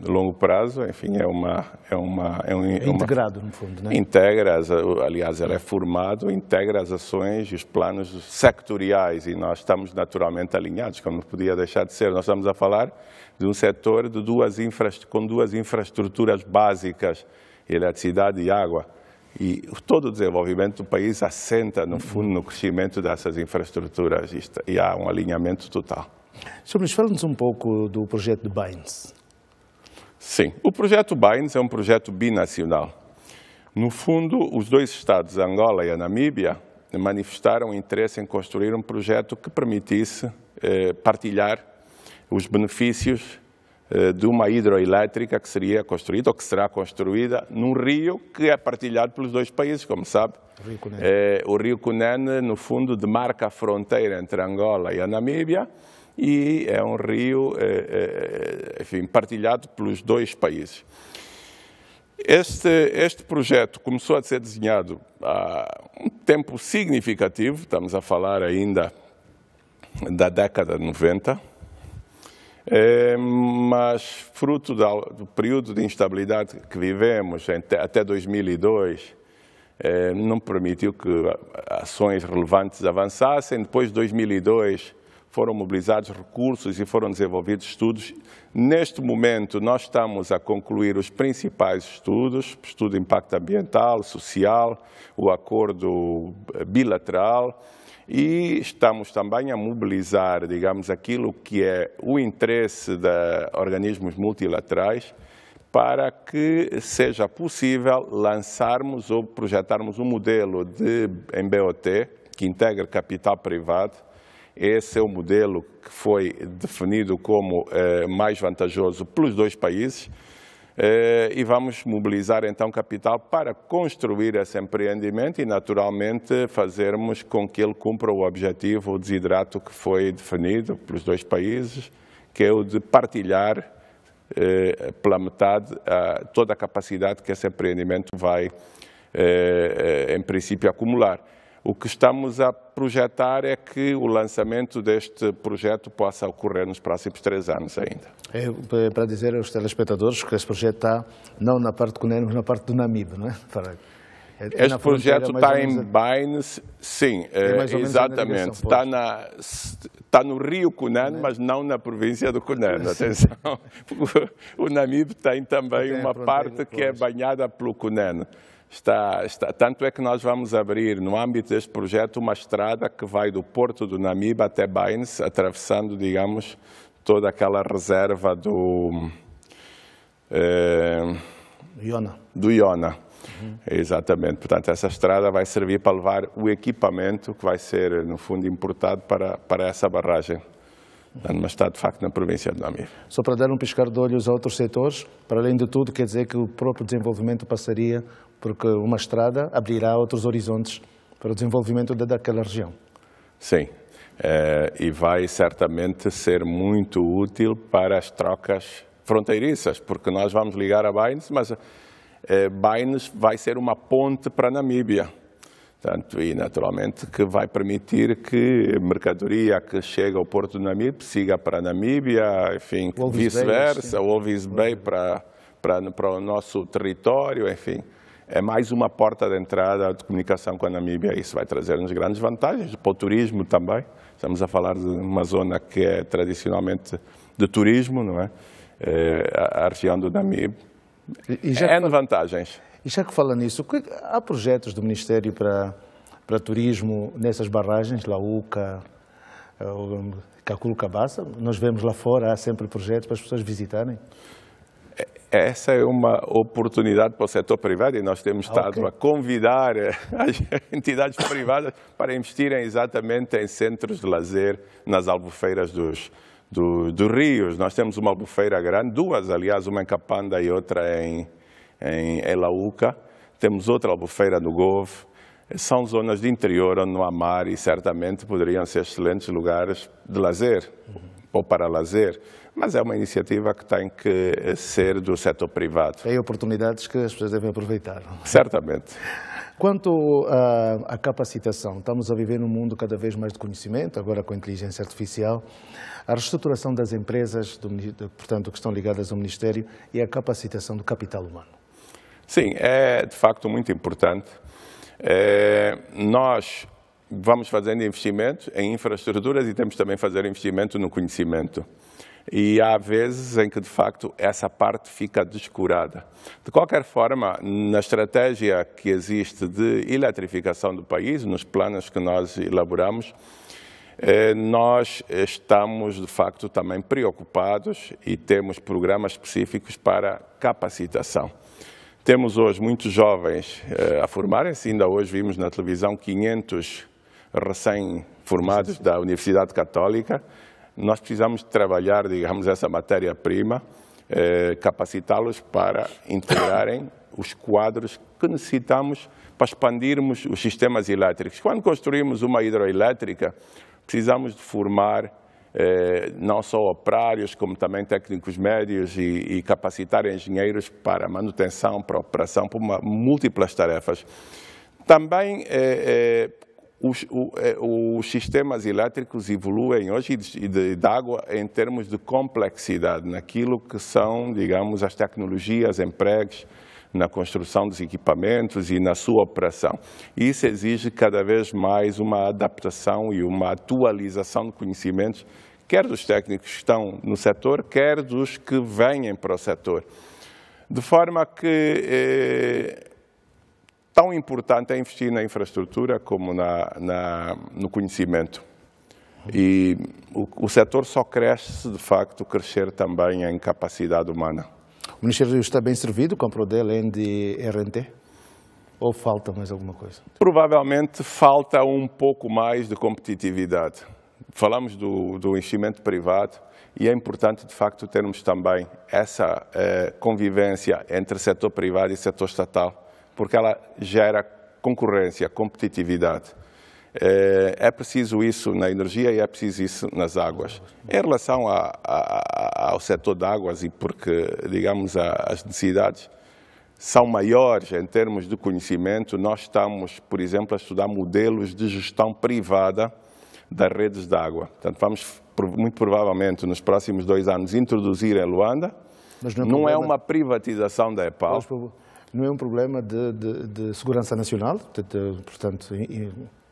Speaker 2: de longo prazo, enfim, é uma... É, uma, é, um, é integrado, uma, no fundo, né? Integra, as, aliás, ela é formado, integra as ações e os planos sectoriais e nós estamos naturalmente alinhados, como não podia deixar de ser. Nós estamos a falar de um setor de duas infra, com duas infraestruturas básicas, eletricidade e água. E todo o desenvolvimento do país assenta, no fundo, no crescimento dessas infraestruturas e há um alinhamento total.
Speaker 1: Sr. Ministro, fala-nos um pouco do projeto de Binds.
Speaker 2: Sim, o projeto Baines é um projeto binacional. No fundo, os dois estados, Angola e a Namíbia, manifestaram interesse em construir um projeto que permitisse eh, partilhar os benefícios eh, de uma hidroelétrica que seria construída ou que será construída num rio que é partilhado pelos dois países, como sabe. Rio eh, o rio Cunene, no fundo, demarca a fronteira entre Angola e a Namíbia e é um rio é, é, é, enfim, partilhado pelos dois países. Este, este projeto começou a ser desenhado há um tempo significativo, estamos a falar ainda da década de 90, é, mas fruto do período de instabilidade que vivemos até 2002, é, não permitiu que ações relevantes avançassem. Depois de 2002, foram mobilizados recursos e foram desenvolvidos estudos. Neste momento, nós estamos a concluir os principais estudos, estudo de impacto ambiental, social, o acordo bilateral, e estamos também a mobilizar, digamos, aquilo que é o interesse de organismos multilaterais para que seja possível lançarmos ou projetarmos um modelo de, em BOT que integre capital privado, esse é o modelo que foi definido como eh, mais vantajoso pelos dois países eh, e vamos mobilizar então capital para construir esse empreendimento e naturalmente fazermos com que ele cumpra o objetivo, o desidrato que foi definido pelos dois países, que é o de partilhar eh, pela metade a, toda a capacidade que esse empreendimento vai, eh, eh, em princípio, acumular. O que estamos a projetar é que o lançamento deste projeto possa ocorrer nos próximos três anos ainda.
Speaker 1: É para dizer aos telespectadores que este projeto está não na parte Cunene, mas na parte do Namibe, não é? Para... É este projeto está em
Speaker 2: Baines, sim, é eh, exatamente. Está, na, está no Rio Cunano, né? mas não na província do Cunano. [LAUGHS] Atenção, [LAUGHS] o, Namib Namibe tem também tem uma parte que é banhada pelo Cunano. Está, está, tanto é que nós vamos abrir, no âmbito deste projeto, uma estrada que vai do porto do Namiba até Baines, atravessando, digamos, toda aquela reserva do... Eh, Iona. Do Iona. Uhum. Exatamente. Portanto, essa estrada vai servir para levar o equipamento que vai ser, no fundo, importado para, para essa barragem. mas está de facto na província de Namíbia.
Speaker 1: Só para dar um piscar de olhos a outros setores, para além de tudo, quer dizer que o próprio desenvolvimento passaria porque uma estrada abrirá outros horizontes para o desenvolvimento daquela região.
Speaker 2: Sim, é, e vai certamente ser muito útil para as trocas fronteiriças, porque nós vamos ligar a Baines, mas é, Baines vai ser uma ponte para a Namíbia. Portanto, e naturalmente que vai permitir que mercadoria que chega ao porto de Namíbia siga para a Namíbia, enfim, vice-versa, ou vice-bay para, para, para o nosso território, enfim é mais uma porta de entrada de comunicação com a Namíbia. Isso vai trazer-nos grandes vantagens para o turismo também. Estamos a falar de uma zona que é tradicionalmente de turismo, não é? é a região do Namíbia. E já é que, vantagens. E já que fala nisso, há projetos do Ministério
Speaker 1: para, para turismo nessas barragens, Lauca, Kakulu eh, Cabaça? Nós vemos lá fora, há sempre projetos para as pessoas visitarem?
Speaker 2: essa é uma oportunidade para o setor privado e nós temos ah, estado okay. a convidar eh, [LAUGHS] as entidades privadas para investirem exatamente em centros de lazer nas albufeiras dos, do, dos rios. Nós temos uma albufeira grande, duas aliás, uma em Capanda e outra em, em Elauca. Temos outra albufeira no Gove. São zonas de interior onde não há mar e certamente poderiam ser excelentes lugares de lazer. Uhum ou para lazer, mas é uma iniciativa que tem que eh, ser do setor privado.
Speaker 1: Tem oportunidades que as pessoas devem aproveitar.
Speaker 2: Certamente.
Speaker 1: Quanto ah, à, capacitação, estamos a viver num mundo cada vez mais de conhecimento, agora com a inteligência artificial, a reestruturação das empresas, do, portanto, que estão ligadas ao Ministério, e a capacitação do capital humano.
Speaker 2: Sim, é de facto muito importante. É, nós vamos fazendo investimentos em infraestruturas e temos também fazer investimento no conhecimento. E há vezes em que, de facto, essa parte fica descurada. De qualquer forma, na estratégia que existe de eletrificação do país, nos planos que nós elaboramos, eh, nós estamos, de facto, também preocupados e temos programas específicos para capacitação. Temos hoje muitos jovens eh, a formarem-se, ainda hoje vimos na televisão 500 recém-formados da Universidade Católica, nós precisamos trabalhar, digamos, essa matéria-prima, eh, capacitá-los para integrarem [COUGHS] os quadros que necessitamos para expandirmos os sistemas elétricos. Quando construímos uma hidroelétrica, precisamos de formar eh, não só operários, como também técnicos médios e, e capacitar engenheiros para manutenção, para operação, para uma, múltiplas tarefas. Também eh, eh os, o, os é, sistemas elétricos evoluem hoje de, de, de, água em termos de complexidade, naquilo que são, digamos, as tecnologias empregues na construção dos equipamentos e na sua operação. Isso exige cada vez mais uma adaptação e uma atualização de conhecimentos, quer dos técnicos que estão no setor, quer dos que vêm para o setor. De forma que eh, Tão importante é investir na infraestrutura como na, na no conhecimento. E o, o setor só cresce se, de facto, crescer também em capacidade humana. O Ministério está
Speaker 1: bem servido com o Prodel e RNT? Ou falta mais alguma coisa?
Speaker 2: Provavelmente falta um pouco mais de competitividade. Falamos do, do investimento privado e é importante, de facto, termos também essa eh, convivência entre setor privado e setor estatal porque ela gera concorrência, competitividade. Eh, é preciso isso na energia e é preciso isso nas águas. Em relação a, a, ao setor de águas e porque, digamos, as necessidades são maiores em termos de conhecimento, nós estamos, por exemplo, a estudar modelos de gestão privada das redes de água. Portanto, vamos, muito provavelmente, nos próximos dois anos, introduzir em Luanda. Mas não, é, não é uma privatização da EPAL
Speaker 1: não é um problema de, de, de segurança nacional, de, portanto,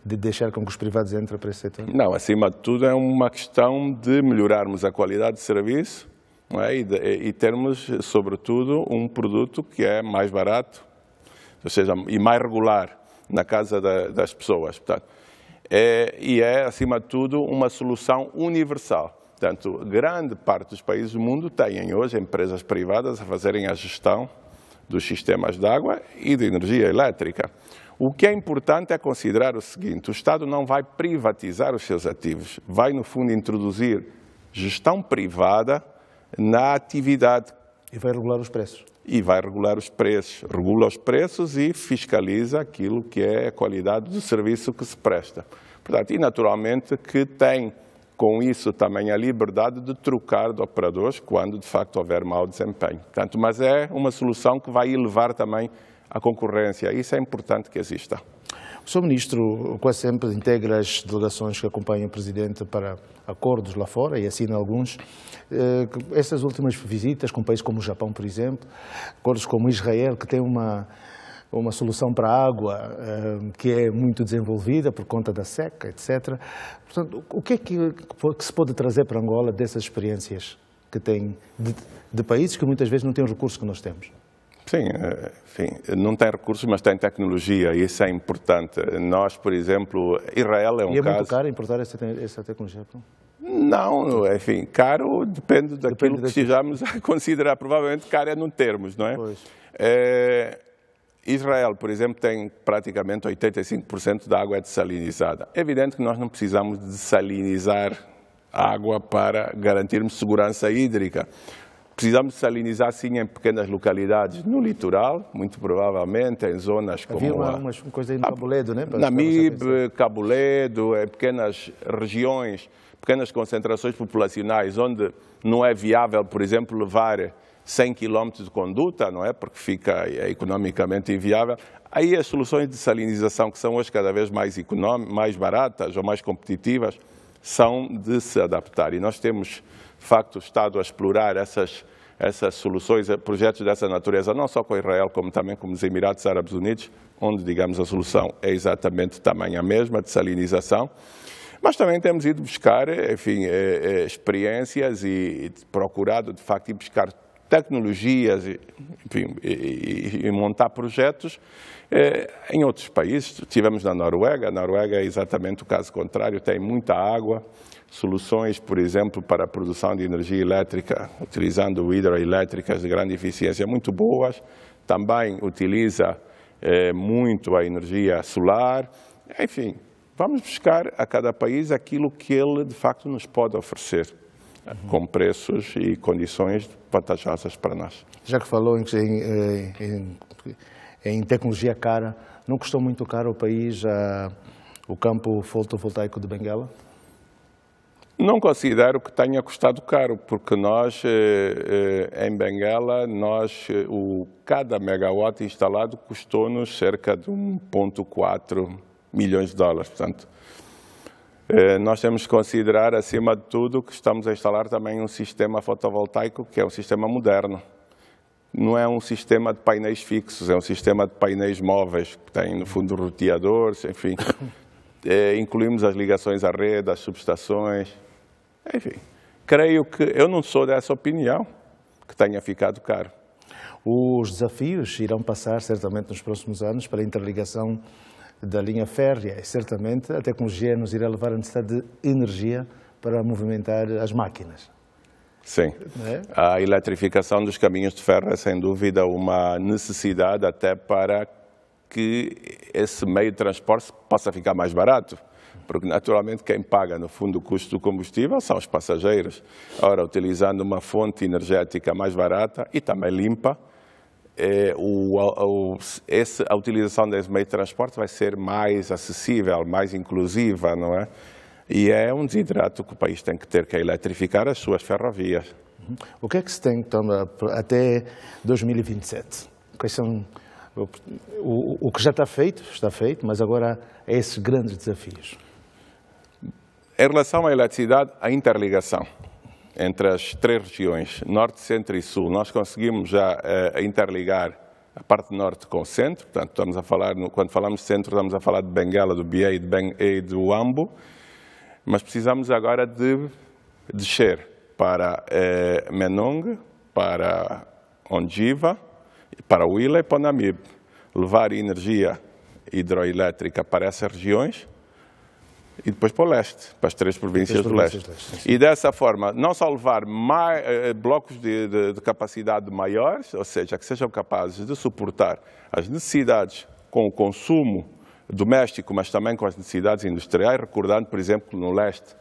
Speaker 1: de deixar com que os privados entrem para esse setor? Não,
Speaker 2: acima de tudo é uma questão de melhorarmos a qualidade de serviço é? e, e termos, sobretudo, um produto que é mais barato, ou seja, e mais regular na casa da, das pessoas. Portanto, é, e é, acima de tudo, uma solução universal. Portanto, grande parte dos países do mundo têm hoje empresas privadas a fazerem a gestão dos sistemas de água e de energia elétrica. O que é importante é considerar o seguinte: o Estado não vai privatizar os seus ativos, vai, no fundo, introduzir gestão privada na atividade. E vai regular os preços. E vai regular os preços. Regula os preços e fiscaliza aquilo que é a qualidade do serviço que se presta. Portanto, e naturalmente que tem com isso também a liberdade de trocar de operadores quando de facto houver mau desempenho. Portanto, mas é uma solução que vai elevar também a concorrência. Isso é importante que exista. O Sr.
Speaker 1: Ministro quase sempre integra as delegações que acompanham o Presidente para acordos lá fora e assina alguns. Eh, essas últimas visitas com países como o Japão, por exemplo, acordos como Israel, que tem uma uma solução para a água eh, que é muito desenvolvida por conta da seca, etc. Portanto, o que é que, se pode trazer para Angola dessas experiências que tem de, de países que muitas vezes não têm os recursos que nós temos? Sim,
Speaker 2: enfim, eh, não tem recursos, mas tem tecnologia e isso é importante. Nós, por exemplo, Israel é um caso... E é caso... muito caro
Speaker 1: importar essa, essa tecnologia? Então?
Speaker 2: Não, enfim, caro depende daquilo depende que estejamos a [LAUGHS] considerar. Provavelmente caro é não termos, não é? Pois. É, Israel, por exemplo, tem praticamente 85% da água dessalinizada. É evidente que nós não precisamos dessalinizar água para garantirmos segurança hídrica. Precisamos salinizar sim em pequenas localidades, no litoral, muito provavelmente, em zonas como. Havia uma,
Speaker 1: uma coisa aí no Cabuledo, né? Namib,
Speaker 2: Cabuledo, é pequenas regiões, pequenas concentrações populacionais, onde não é viável, por exemplo, levar 100 quilômetros de conduta, não é? Porque fica é economicamente inviável. Aí as soluções de salinização, que são hoje cada vez mais, mais baratas ou mais competitivas, são de se adaptar. E nós temos, de facto, estado a explorar essas, essas soluções, eh, projetos dessa natureza, não só com Israel, como também com os Emirados Árabes Unidos, onde, digamos, a solução é exatamente também a mesma, de salinização. Mas também temos ido buscar, eh, enfim, eh, experiências e procurado, de facto, ir buscar tecnologias e, enfim, e, e montar projetos. É, em outros países, tivemos na Noruega, a Noruega é exatamente o caso contrário, tem muita água, soluções, por exemplo, para a produção de energia elétrica, utilizando hidroelétricas de grande eficiência, muito boas, também utiliza é, muito a energia solar, enfim, vamos buscar a cada país aquilo que ele de facto nos pode oferecer uhum. com preços e condições vantajosas para nós.
Speaker 1: Já que falou em, em, em tecnologia cara, não custou muito caro ao país a, ah, o campo fotovoltaico de Benguela?
Speaker 2: Não considero que tenha custado caro, porque nós, eh, eh, em Benguela, nós, eh, o, cada megawatt instalado custou-nos cerca de 1,4 milhões de dólares. Portanto, eh, nós temos que considerar, acima de tudo, que estamos a instalar também um sistema fotovoltaico que é um sistema moderno. Não é um sistema de painéis fixos, é um sistema de painéis móveis, que tem no fundo roteadores, enfim. É, [LAUGHS] incluímos as ligações à rede, as subestações, enfim. Creio que, eu não sou dessa opinião, que tenha ficado caro.
Speaker 1: Os desafios irão passar, certamente, nos próximos anos para a interligação da linha férrea e certamente a tecnologia nos irá levar a necessidade de energia para movimentar as máquinas.
Speaker 2: Sim. É? A eletrificação dos caminhos de ferro é sem dúvida uma necessidade até para que esse meio de transporte possa ficar mais barato. Porque, naturalmente, quem paga, no fundo, o custo do combustível são os passageiros. Ora, utilizando uma fonte energética mais barata e também limpa, é, o, o, esse, a utilização desse meio de transporte vai ser mais acessível, mais inclusiva, não é? E é um desidrato que o país tem que ter que é eletrificar as suas ferrovias.
Speaker 1: O que é que se tem então, até 2027? Quais são o, o que já está feito, está feito, mas agora há é esses grandes desafios.
Speaker 2: Em relação à eletricidade, a interligação entre as três regiões, norte, centro e sul, nós conseguimos já eh, interligar a parte norte com o centro, portanto, estamos a falar, quando falamos centro, estamos a falar de Benguela, do Bié e do Uambo, mas precisamos agora de descer para eh, Menong, para Ondiva, para Uila e para Namib, levar energia hidroelétrica para essas regiões, e depois para o leste, para as três províncias, províncias do leste. Do leste e dessa forma, não só levar mais, eh, eh, blocos de, de, de, capacidade maiores, ou seja, que sejam capazes de suportar as necessidades com o consumo doméstico, mas também com as necessidades industriais, recordando, por exemplo, que no leste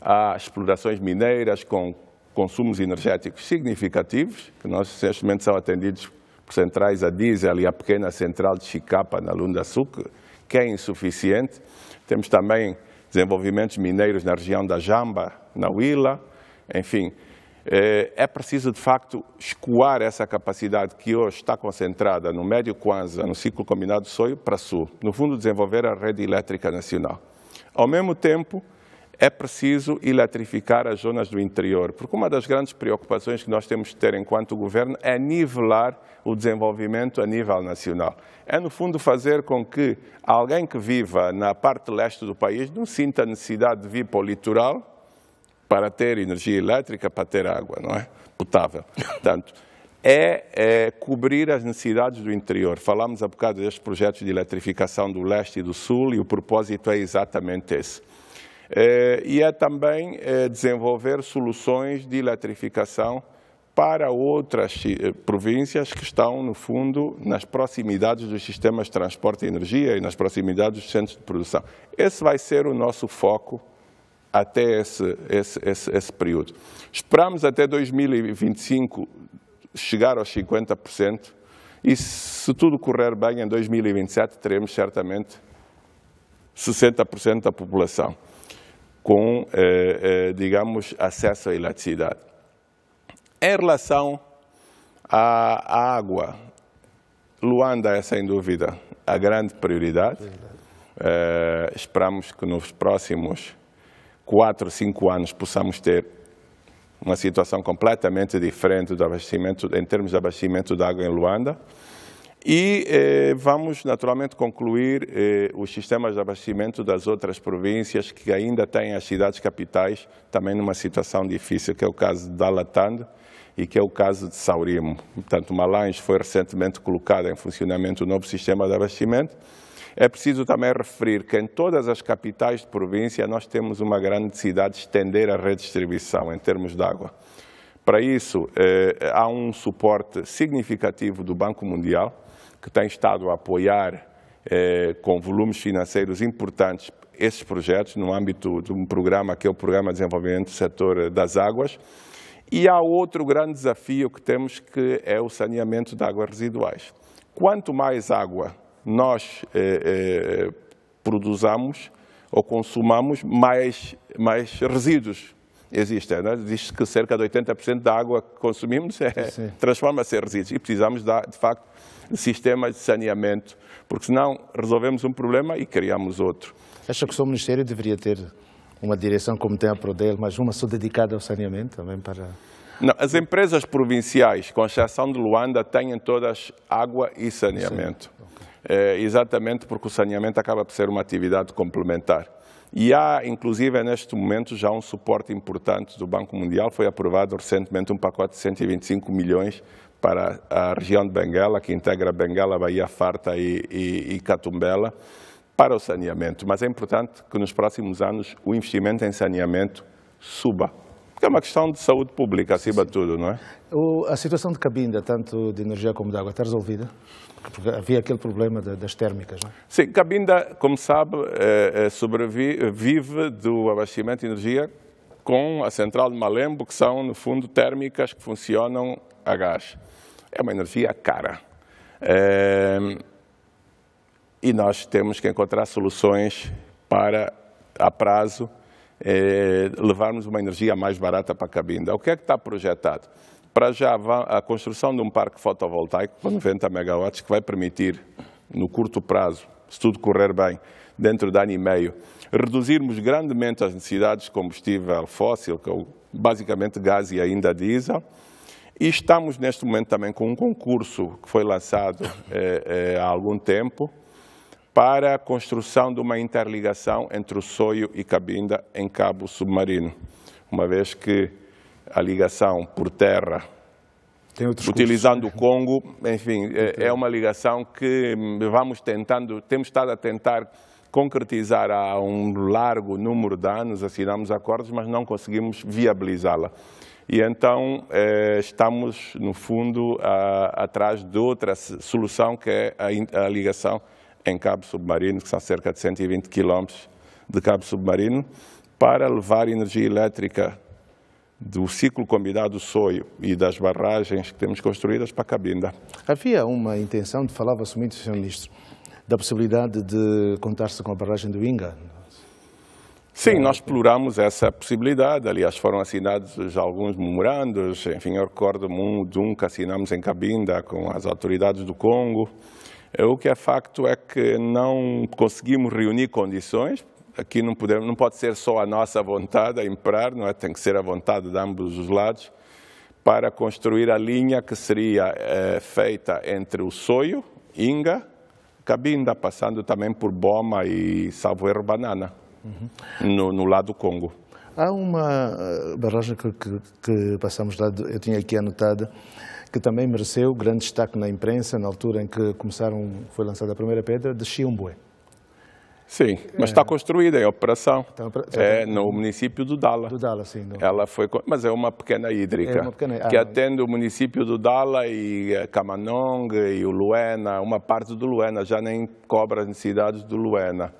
Speaker 2: há explorações mineiras com consumos energéticos significativos, que nós, neste momento, são atendidos por centrais a diesel e a pequena central de Chicapa, na Lunda Sul, que é insuficiente. Temos também desenvolvimentos mineiros na região da Jamba, na Huila, enfim. Eh, é preciso, de facto, escoar essa capacidade que hoje está concentrada no Médio Quanza, no ciclo combinado Soio para Sul, no fundo, desenvolver a rede elétrica nacional. Ao mesmo tempo, é preciso eletrificar as zonas do interior, porque uma das grandes preocupações que nós temos de ter enquanto governo é nivelar o desenvolvimento a nível nacional. É, no fundo, fazer com que alguém que viva na parte leste do país não sinta a necessidade de vir para o litoral para ter energia elétrica, para ter água, não é? Potável. Portanto, é, é, cobrir as necessidades do interior. Falámos há bocado destes projetos de eletrificação do leste e do sul e o propósito é exatamente esse. Eh, e a é também eh, desenvolver soluções de eletrificação para outras eh, províncias que estão, no fundo, nas proximidades dos sistemas de transporte e energia e nas proximidades dos centros de produção. Esse vai ser o nosso foco até esse, esse, esse, esse período. Esperamos até 2025 chegar aos 50% e, se tudo correr bem, em 2027 teremos certamente 60% da população com, eh, eh, digamos, acesso à eletricidade. Em relação à água, Luanda é, sem dúvida, a grande prioridade. Eh, esperamos que nos próximos 4, 5 anos possamos ter uma situação completamente diferente do abastecimento, em termos de abastecimento de água em Luanda. E eh, vamos, naturalmente, concluir eh, os sistemas de abastecimento das outras províncias que ainda têm as cidades capitais também numa situação difícil, que é o caso de Alatando e que é o caso de Saurimo. Portanto, Malange foi recentemente colocado em funcionamento o um novo sistema de abastecimento. É preciso também referir que em todas as capitais de província nós temos uma grande necessidade de estender a redistribuição em termos de água. Para isso, eh, há um suporte significativo do Banco Mundial, que tem estado a apoiar eh, com volumes financeiros importantes esses projetos no âmbito de um programa que é o Programa de Desenvolvimento do Setor das Águas. E há outro grande desafio que temos que é o saneamento de águas residuais. Quanto mais água nós eh, eh, produzamos ou consumamos, mais, mais resíduos existem. É? Diz-se que cerca de 80% da água que consumimos é, transforma-se em resíduos e precisamos, de facto, sistemas de saneamento, porque senão resolvemos um problema e criamos outro.
Speaker 1: Acha que o seu Ministério deveria ter uma direção como tem a Prodel, mas uma só dedicada ao saneamento também para...
Speaker 2: Não, as empresas provinciais, com exceção de Luanda, têm todas água e saneamento. Okay. É, exatamente porque o saneamento acaba por ser uma atividade complementar. E há, inclusive, neste momento, já um suporte importante do Banco Mundial. Foi aprovado recentemente um pacote de 125 milhões para a região de Benguela, que integra Benguela, Bahia Farta e, e, e Catumbela, para o saneamento. Mas é importante que nos próximos anos o investimento em saneamento suba porque é uma questão de saúde pública, acima de tudo, não é?
Speaker 1: O, a situação de Cabinda, tanto de energia como de água, está resolvida? Porque havia aquele problema de, das térmicas, não é?
Speaker 2: Sim, Cabinda, como sabe, é, é sobrevive, vive do abastecimento de energia com a central de Malembo, que são, no fundo, térmicas que funcionam a gás. É uma energia cara. Ehm, e nós temos que encontrar soluções para, a prazo, eh, levarmos uma energia mais barata para a cabinda. O que é que está projetado? Para já, a construção de um parque fotovoltaico com 90 megawatts que vai permitir, no curto prazo, se tudo correr bem, dentro de ano e meio, reduzirmos grandemente as necessidades de combustível fóssil, que é basicamente gás e ainda diesel, e estamos neste momento também com um concurso que foi lançado é, é, há algum tempo para a construção de uma interligação entre o Soio e Cabinda em cabo submarino, uma vez que a ligação por terra, utilizando cursos. o Congo, enfim, é, é uma ligação que hum, vamos tentando, temos estado a tentar concretizar há um largo número de anos, assinamos acordos, mas não conseguimos viabilizá-la. E então eh, estamos, no fundo, a, atrás de outra solução, que é a, a, ligação em cabo submarino, que são cerca de 120 km de cabo submarino, para levar energia elétrica do ciclo combinado do soio e das barragens que temos construídas para Cabinda. Havia
Speaker 1: uma intenção, de falava-se muito, Sr. Ministro, da possibilidade de contar-se com a barragem do
Speaker 2: Inga, Sim, nós exploramos essa possibilidade. Aliás, foram assinados já alguns memorandos. Enfim, eu recordo-me um de um que assinamos em Cabinda com as autoridades do Congo. Eh, o que é facto é que não conseguimos reunir condições. Aqui não, podemos, não pode ser só a nossa vontade a imperar, não é? tem que ser a vontade de ambos os lados para construir a linha que seria é, feita entre o Soio, Inga, Cabinda, passando também por Boma e Salvo Banana uhum. no, no lado do Congo.
Speaker 1: Há uma eh, barragem que, que, que passamos lá, eu tinha aqui anotada, que também mereceu grande destaque na imprensa, na altura em que começaram, foi lançada a primeira pedra, de Chiumbué. Sim, mas está
Speaker 2: construída, é operação. Então, é no município do Dala. Do Dala, sim. Ela foi, mas é uma pequena hídrica, é uma pequena... Ah, que atende o município do Dala e eh, Camanong e o Luena, uma parte do Luena, já nem cobra as necessidades do Luena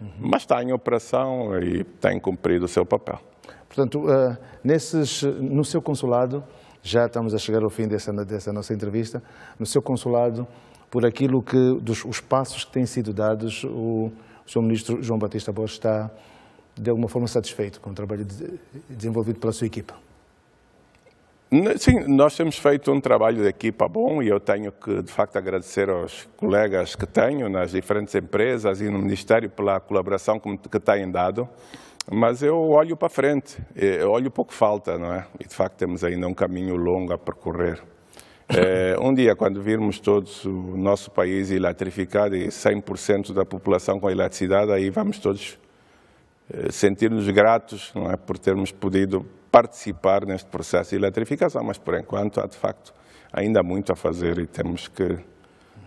Speaker 2: uhum. mas está em operação e tem cumprido o seu papel.
Speaker 1: Portanto, uh, nesses, no seu consulado, já estamos a chegar ao fim dessa, dessa nossa entrevista, no seu consulado, por aquilo que, dos os passos que têm sido dados, o, o Sr. Ministro João Batista Borges está, de alguma forma, satisfeito com o trabalho de, desenvolvido pela sua equipa.
Speaker 2: Sim, nós temos feito um trabalho de equipa bom e eu tenho que, de facto, agradecer aos colegas que tenho nas diferentes empresas e no Ministério pela colaboração que têm dado, mas eu olho para frente, eu olho pouco falta, não é? E, de facto, temos ainda um caminho longo a percorrer. É, um dia, quando virmos todos o nosso país eletrificado e 100% da população com eletricidade, aí vamos todos eh, sentir-nos gratos não é, por termos podido participar neste processo de eletrificação, mas por enquanto há de facto ainda muito a fazer e temos que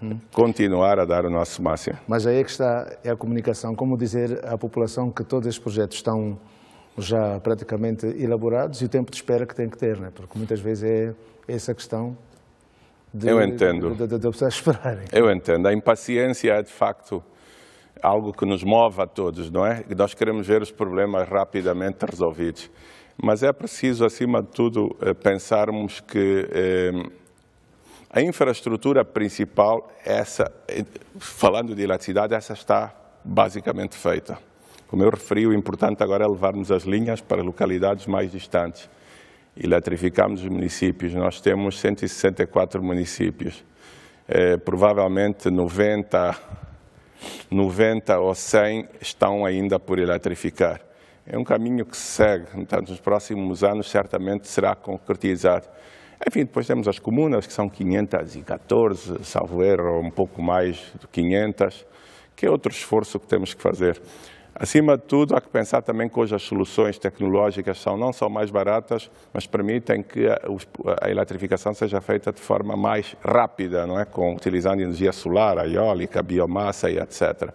Speaker 2: uhum. continuar a dar o nosso máximo.
Speaker 1: Mas aí é que está é a comunicação, como dizer à população que todos estes projetos estão já praticamente elaborados e o tempo de espera que tem que ter, né? porque muitas vezes é essa questão
Speaker 2: de, Eu entendo. de, de, de, de [LAUGHS] esperar. Eu entendo, a impaciência é de facto algo que nos move a todos, não é? Nós queremos ver os problemas rapidamente resolvidos. Mas é preciso, acima de tudo, eh, pensarmos que eh, a infraestrutura principal, essa, eh, falando de eletricidade, essa está basicamente feita. Como eu referi, o importante agora é levarmos as linhas para localidades mais distantes. Eletrificamos os municípios. Nós temos 164 municípios. provavelmente 90, 90 ou 100 estão ainda por eletrificar é um caminho que se segue, portanto, nos próximos anos certamente será concretizado. Enfim, depois temos as comunas, que são 514, salvo erro, um pouco mais de 500, que é outro esforço que temos que fazer. Acima de tudo, há que pensar também que hoje as soluções tecnológicas são não só mais baratas, mas permitem que a, eletrificação seja feita de forma mais rápida, não é? Com, utilizando energia solar, a eólica, a biomassa e etc.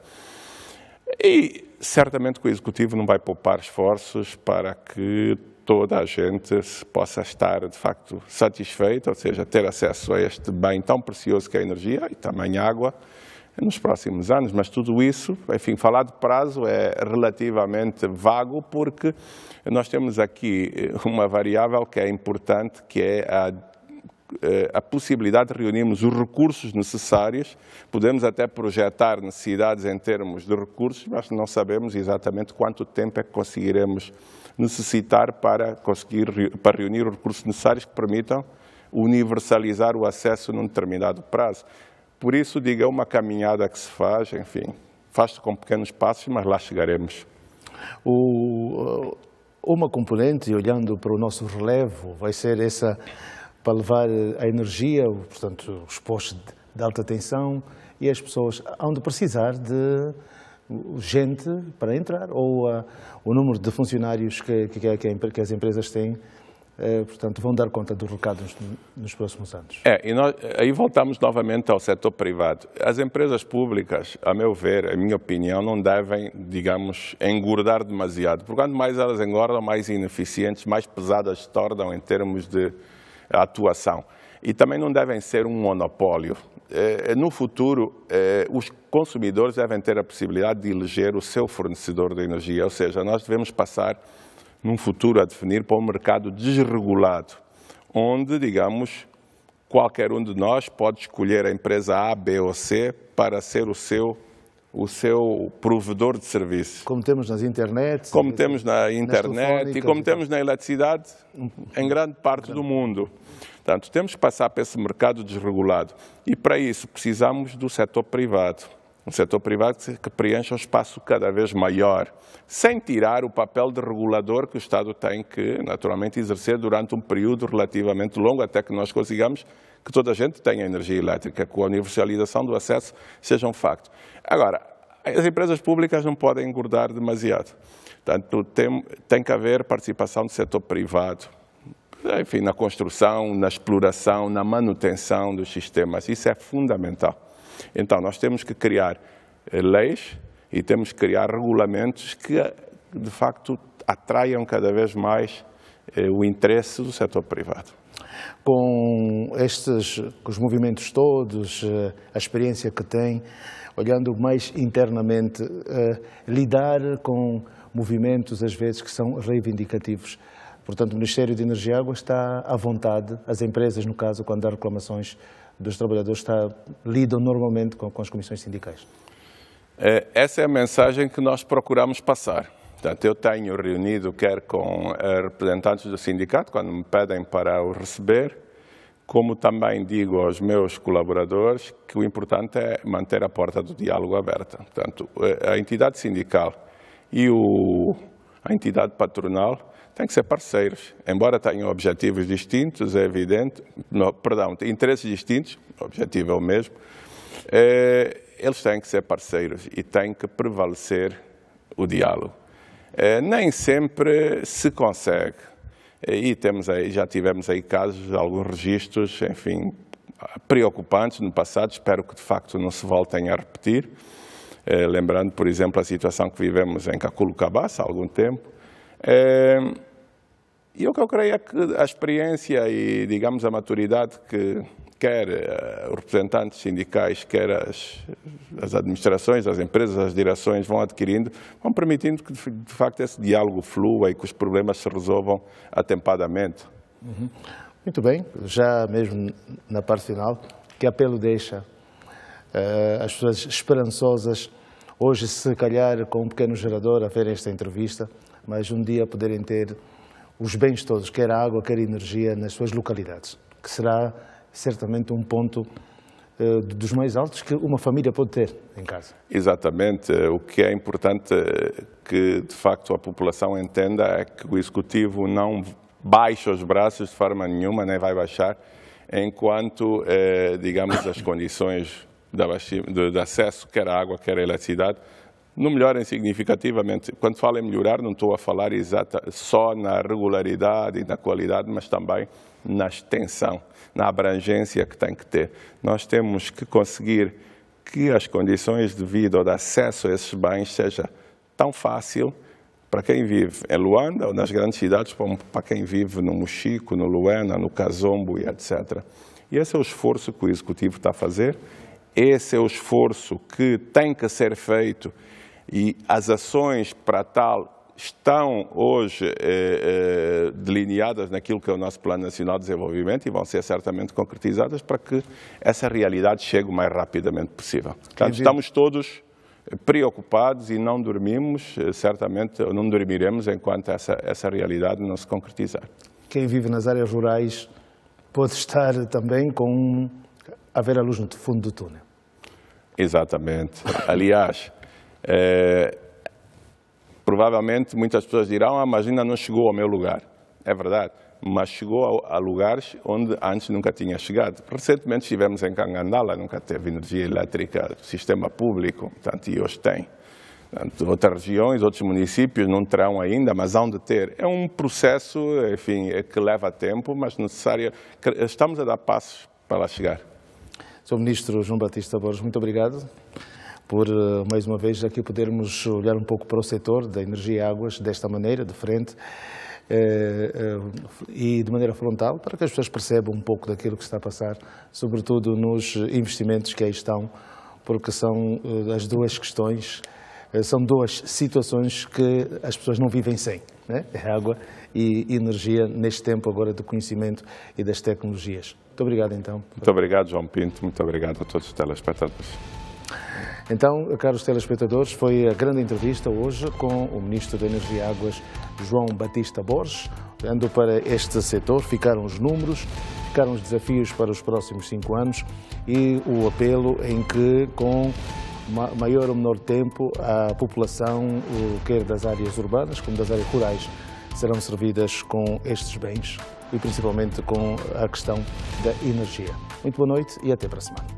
Speaker 2: E certamente que o Executivo não vai poupar esforços para que toda a gente possa estar, de facto, satisfeita, ou seja, ter acesso a este bem tão precioso que é a energia e também a água nos próximos anos. Mas tudo isso, enfim, falar de prazo é relativamente vago, porque nós temos aqui uma variável que é importante, que é a eh, a possibilidade de reunirmos os recursos necessários, podemos até projetar necessidades em termos de recursos, mas não sabemos exatamente quanto tempo é que conseguiremos necessitar para, conseguir, para reunir os recursos necessários que permitam universalizar o acesso num determinado prazo. Por isso, diga, é uma caminhada que se faz, enfim, faz-se com pequenos passos, mas lá chegaremos.
Speaker 1: O, uma componente, olhando para o nosso relevo, vai ser essa para levar eh, a energia, portanto, os postos de alta tensão e as pessoas hão de precisar de gente para entrar ou uh, o número de funcionários que, que, que as empresas têm eh, portanto, vão dar conta do recado nos, próximos anos.
Speaker 2: É, e nós, aí voltamos novamente ao setor privado. As empresas públicas, a meu ver, a minha opinião, não devem, digamos, engordar demasiado. Porque quanto mais elas engordam, mais ineficientes, mais pesadas se tornam em termos de a atuação. E também não devem ser um monopólio. É, é, no futuro, é, os consumidores devem ter a possibilidade de eleger o seu fornecedor de energia, ou seja, nós devemos passar, num futuro a definir, para um mercado desregulado, onde, digamos, qualquer um de nós pode escolher a empresa A, B ou C para ser o seu o seu provedor de serviço. Como temos nas internet. Como temos na internet e como temos na eletricidade em grande parte do mundo. Portanto, temos que passar para esse mercado desregulado. E para isso precisamos do setor privado. Um setor privado que preencha um espaço cada vez maior, sem tirar o papel de regulador que o Estado tem que, naturalmente, exercer durante um período relativamente longo, até que nós consigamos que toda a gente tenha energia elétrica, que a universalização do acesso seja um facto. Agora, as empresas públicas não podem engordar demasiado. Portanto, tem, tem que haver participação do setor privado, enfim, na construção, na exploração, na manutenção dos sistemas. Isso é fundamental. Então, nós temos que criar eh, leis e temos que criar regulamentos que, de facto, atraiam cada vez mais é, o interesse do setor privado.
Speaker 1: Com estes com os movimentos todos, eh, a experiência que tem, olhando mais internamente, eh, lidar com movimentos às vezes que são reivindicativos. Portanto, o Ministério de Energia e Água está à vontade, as empresas, no caso, quando há reclamações dos trabalhadores, está, lidam normalmente com, com as comissões sindicais.
Speaker 2: É, essa é a mensagem que nós procuramos passar Portanto, eu tenho reunido, quer com eh, representantes do sindicato, quando me pedem para o receber, como também digo aos meus colaboradores que o importante é manter a porta do diálogo aberta. Portanto, eh, a entidade sindical e o, a entidade patronal têm que ser parceiros, embora tenham objetivos distintos, é evidente, não, perdão, interesses distintos, o objetivo é o mesmo, eh, eles têm que ser parceiros e têm que prevalecer o diálogo. Eh, nem sempre se consegue. Eh, e temos aí, já tivemos aí casos, alguns registros, enfim, preocupantes no passado, espero que de facto não se voltem a repetir. Eh, lembrando, por exemplo, a situação que vivemos em Caculu-Cabaça há algum tempo. E o que eu creio é que a experiência e, digamos, a maturidade que quer os eh, representantes sindicais, quer as, as administrações, as empresas, as direções vão adquirindo, vão permitindo que, de facto, esse diálogo flua e que os problemas se resolvam atempadamente.
Speaker 1: Uhum. Muito bem, já mesmo na parte final, que apelo deixa uh, eh, as pessoas esperançosas, hoje, se calhar, com um pequeno gerador a ver esta entrevista, mas um dia poderem ter os bens todos, quer água, quer energia, nas suas localidades, que será certamente um ponto eh, dos mais altos que uma família pode ter em casa.
Speaker 2: Exatamente. Eh, o que é importante eh, que, de facto, a população entenda é que o Executivo não baixa os braços de forma nenhuma, nem vai baixar, enquanto, digamos, as condições de acesso, quer à água, quer à eletricidade, não melhorem significativamente. Quando falo em melhorar, não estou a falar exata, só na regularidade e na qualidade, mas também na extensão, na abrangência que tem que ter. Nós temos que conseguir que as condições de vida ou de acesso a esses bens seja tão fácil para quem vive em Luanda ou nas grandes cidades, como para quem vive no Mochico, no Luena, no Kazombo e etc. E esse é o esforço que o Executivo está a fazer, esse é o esforço que tem que ser feito e as ações para tal estão hoje eh, eh, delineadas naquilo que é o nosso Plano Nacional de Desenvolvimento e vão ser certamente concretizadas para que essa realidade chegue o mais rapidamente possível. Portanto, estamos todos preocupados e não dormimos, eh, certamente não dormiremos enquanto essa, essa realidade não se concretizar.
Speaker 1: Quem vive nas áreas rurais pode estar também com a ver a luz no fundo do
Speaker 2: túnel. Exatamente. Aliás, é, Provavelmente muitas pessoas dirão, ah, mas ainda não chegou ao meu lugar. É verdade, mas chegou a, lugares onde antes nunca tinha chegado. Recentemente estivemos em Cangandala, nunca teve energia elétrica, sistema público, Tanto e hoje tem. Portanto, outras regiões, outros municípios não terão ainda, mas hão de ter. É um processo, enfim, é que leva tempo, mas necessário. Estamos a dar passos para lá chegar.
Speaker 1: Sr. Ministro João Batista Borges, muito obrigado por, eh, mais uma vez, aqui podermos olhar um pouco para o setor da energia e águas desta maneira, de frente eh, eh, e de maneira frontal, para que as pessoas percebam um pouco daquilo que está a passar, sobretudo nos investimentos que aí estão, porque são as duas questões, são duas situações que as pessoas não vivem sem, né? É água e energia neste tempo agora do conhecimento e das tecnologias. Muito obrigado, então. Muito
Speaker 2: obrigado, João Pinto. Muito obrigado a todos os telespectadores.
Speaker 1: Então, caros telespectadores, foi a grande entrevista hoje com o Ministro da Energia e Águas, João Batista Borges. Olhando para este setor, ficaram os números, ficaram os desafios para os próximos cinco anos e o apelo em que, com maior ou menor tempo, a população, quer das áreas urbanas como das áreas rurais, serão servidas com estes bens e principalmente com a questão da energia. Muito boa noite e até para a semana.